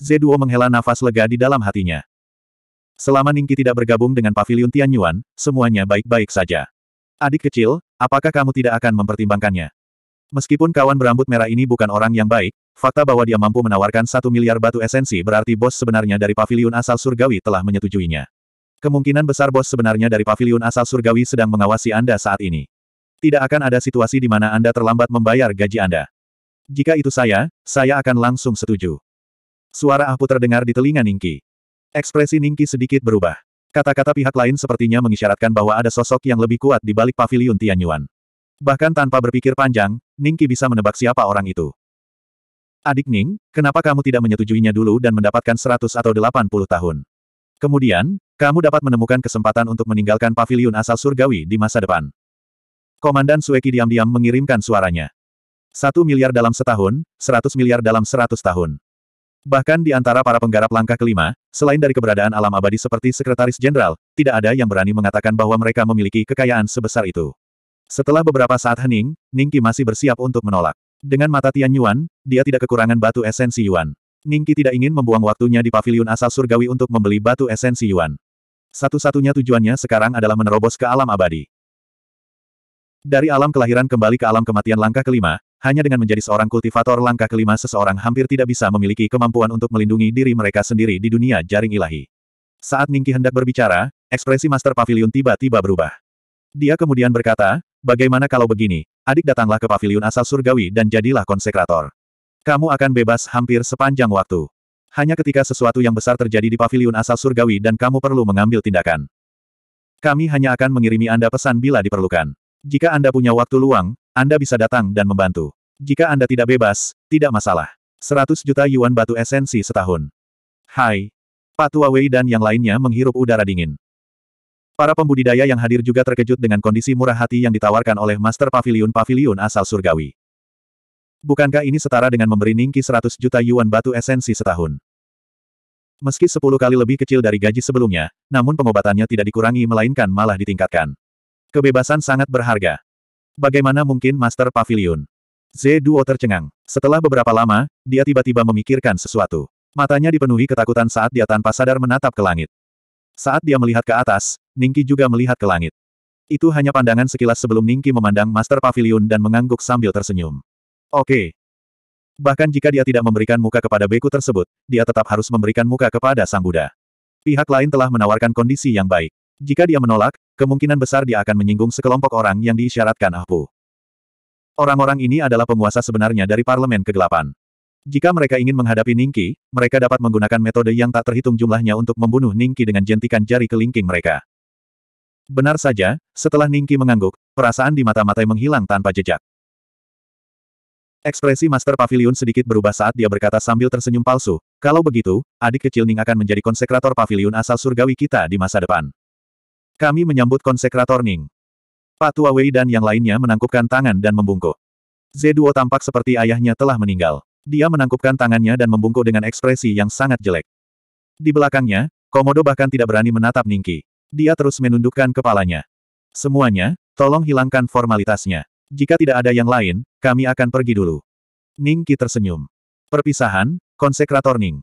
Zeduo menghela nafas lega di dalam hatinya. Selama Ningki tidak bergabung dengan Pavilion Tianyuan, semuanya baik-baik saja. Adik kecil, apakah kamu tidak akan mempertimbangkannya? Meskipun kawan berambut merah ini bukan orang yang baik, Fakta bahwa dia mampu menawarkan satu miliar batu esensi berarti bos sebenarnya dari pavilion asal surgawi telah menyetujuinya. Kemungkinan besar bos sebenarnya dari pavilion asal surgawi sedang mengawasi Anda saat ini. Tidak akan ada situasi di mana Anda terlambat membayar gaji Anda. Jika itu saya, saya akan langsung setuju. Suara Ahpu terdengar di telinga Ningki. Ekspresi Ningki sedikit berubah. Kata-kata pihak lain sepertinya mengisyaratkan bahwa ada sosok yang lebih kuat di balik pavilion Tianyuan. Bahkan tanpa berpikir panjang, Ningki bisa menebak siapa orang itu. Adik Ning, kenapa kamu tidak menyetujuinya dulu dan mendapatkan 100 atau 80 tahun? Kemudian, kamu dapat menemukan kesempatan untuk meninggalkan paviliun asal surgawi di masa depan. Komandan Sueki diam-diam mengirimkan suaranya. Satu miliar dalam setahun, seratus miliar dalam seratus tahun. Bahkan di antara para penggarap langkah kelima, selain dari keberadaan alam abadi seperti Sekretaris Jenderal, tidak ada yang berani mengatakan bahwa mereka memiliki kekayaan sebesar itu. Setelah beberapa saat hening, Ningki masih bersiap untuk menolak. Dengan mata Tian Yuan, dia tidak kekurangan batu esensi Yuan. Ningki tidak ingin membuang waktunya di paviliun asal surgawi untuk membeli batu esensi Yuan. Satu-satunya tujuannya sekarang adalah menerobos ke alam abadi. Dari alam kelahiran kembali ke alam kematian langkah kelima, hanya dengan menjadi seorang kultivator langkah kelima seseorang hampir tidak bisa memiliki kemampuan untuk melindungi diri mereka sendiri di dunia jaring ilahi. Saat Ningki hendak berbicara, ekspresi Master Pavilion tiba-tiba berubah. Dia kemudian berkata, Bagaimana kalau begini, adik datanglah ke paviliun asal surgawi dan jadilah konsekrator. Kamu akan bebas hampir sepanjang waktu. Hanya ketika sesuatu yang besar terjadi di paviliun asal surgawi dan kamu perlu mengambil tindakan. Kami hanya akan mengirimi Anda pesan bila diperlukan. Jika Anda punya waktu luang, Anda bisa datang dan membantu. Jika Anda tidak bebas, tidak masalah. 100 juta yuan batu esensi setahun. Hai. Patua Wei dan yang lainnya menghirup udara dingin. Para pembudidaya yang hadir juga terkejut dengan kondisi murah hati yang ditawarkan oleh Master Pavilion-Pavilion asal surgawi. Bukankah ini setara dengan memberi Ningki 100 juta yuan batu esensi setahun? Meski 10 kali lebih kecil dari gaji sebelumnya, namun pengobatannya tidak dikurangi melainkan malah ditingkatkan. Kebebasan sangat berharga. Bagaimana mungkin Master Pavilion? Z2 tercengang. Setelah beberapa lama, dia tiba-tiba memikirkan sesuatu. Matanya dipenuhi ketakutan saat dia tanpa sadar menatap ke langit. Saat dia melihat ke atas, Ningki juga melihat ke langit. Itu hanya pandangan sekilas sebelum Ningki memandang Master Pavilion dan mengangguk sambil tersenyum. Oke. Bahkan jika dia tidak memberikan muka kepada beku tersebut, dia tetap harus memberikan muka kepada Sang Buddha. Pihak lain telah menawarkan kondisi yang baik. Jika dia menolak, kemungkinan besar dia akan menyinggung sekelompok orang yang diisyaratkan Ahpu. Orang-orang ini adalah penguasa sebenarnya dari Parlemen Kegelapan. Jika mereka ingin menghadapi Ningki, mereka dapat menggunakan metode yang tak terhitung jumlahnya untuk membunuh Ningki dengan jentikan jari kelingking mereka. Benar saja, setelah Ningki mengangguk, perasaan di mata Matai menghilang tanpa jejak. Ekspresi Master Pavilion sedikit berubah saat dia berkata sambil tersenyum palsu, kalau begitu, adik kecil Ning akan menjadi konsekrator pavilion asal surgawi kita di masa depan. Kami menyambut konsekrator Ning. Pak Tua Wei dan yang lainnya menangkupkan tangan dan membungkuk. Zeduo tampak seperti ayahnya telah meninggal. Dia menangkupkan tangannya dan membungkuk dengan ekspresi yang sangat jelek. Di belakangnya, Komodo bahkan tidak berani menatap Ningki. Dia terus menundukkan kepalanya. Semuanya, tolong hilangkan formalitasnya. Jika tidak ada yang lain, kami akan pergi dulu. Ning Qi tersenyum. Perpisahan, konsekrator Ning.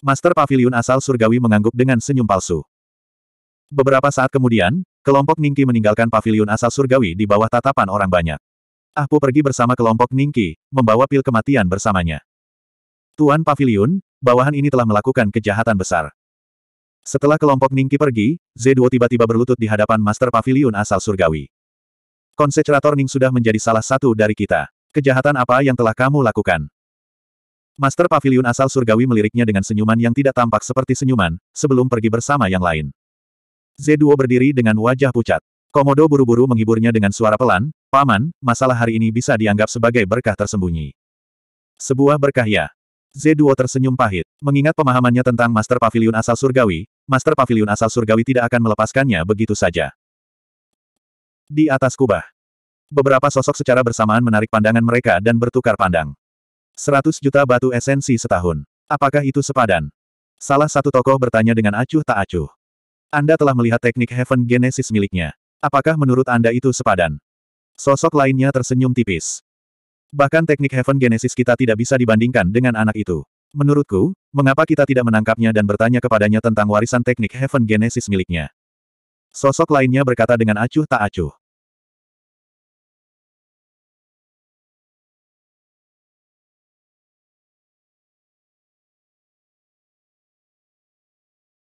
Master Pavilion asal surgawi mengangguk dengan senyum palsu. Beberapa saat kemudian, kelompok Ningki meninggalkan Pavilion asal surgawi di bawah tatapan orang banyak. Ahpu pergi bersama kelompok Ningki, membawa pil kematian bersamanya. Tuan Pavilion, bawahan ini telah melakukan kejahatan besar. Setelah kelompok Ningki pergi, Z2 tiba-tiba berlutut di hadapan Master Pavilion asal surgawi. Konsecrator Ning sudah menjadi salah satu dari kita. Kejahatan apa yang telah kamu lakukan? Master Pavilion asal surgawi meliriknya dengan senyuman yang tidak tampak seperti senyuman, sebelum pergi bersama yang lain. Z2 berdiri dengan wajah pucat. Komodo buru-buru menghiburnya dengan suara pelan, Paman, masalah hari ini bisa dianggap sebagai berkah tersembunyi. Sebuah berkah ya. Zeduo tersenyum pahit. Mengingat pemahamannya tentang Master Pavilion asal surgawi, Master Pavilion asal surgawi tidak akan melepaskannya begitu saja. Di atas kubah. Beberapa sosok secara bersamaan menarik pandangan mereka dan bertukar pandang. 100 juta batu esensi setahun. Apakah itu sepadan? Salah satu tokoh bertanya dengan acuh tak acuh. Anda telah melihat teknik Heaven Genesis miliknya. Apakah menurut Anda itu sepadan? Sosok lainnya tersenyum tipis. Bahkan teknik Heaven Genesis kita tidak bisa dibandingkan dengan anak itu. Menurutku, mengapa kita tidak menangkapnya dan bertanya kepadanya tentang warisan teknik Heaven Genesis miliknya? Sosok lainnya berkata dengan acuh tak acuh.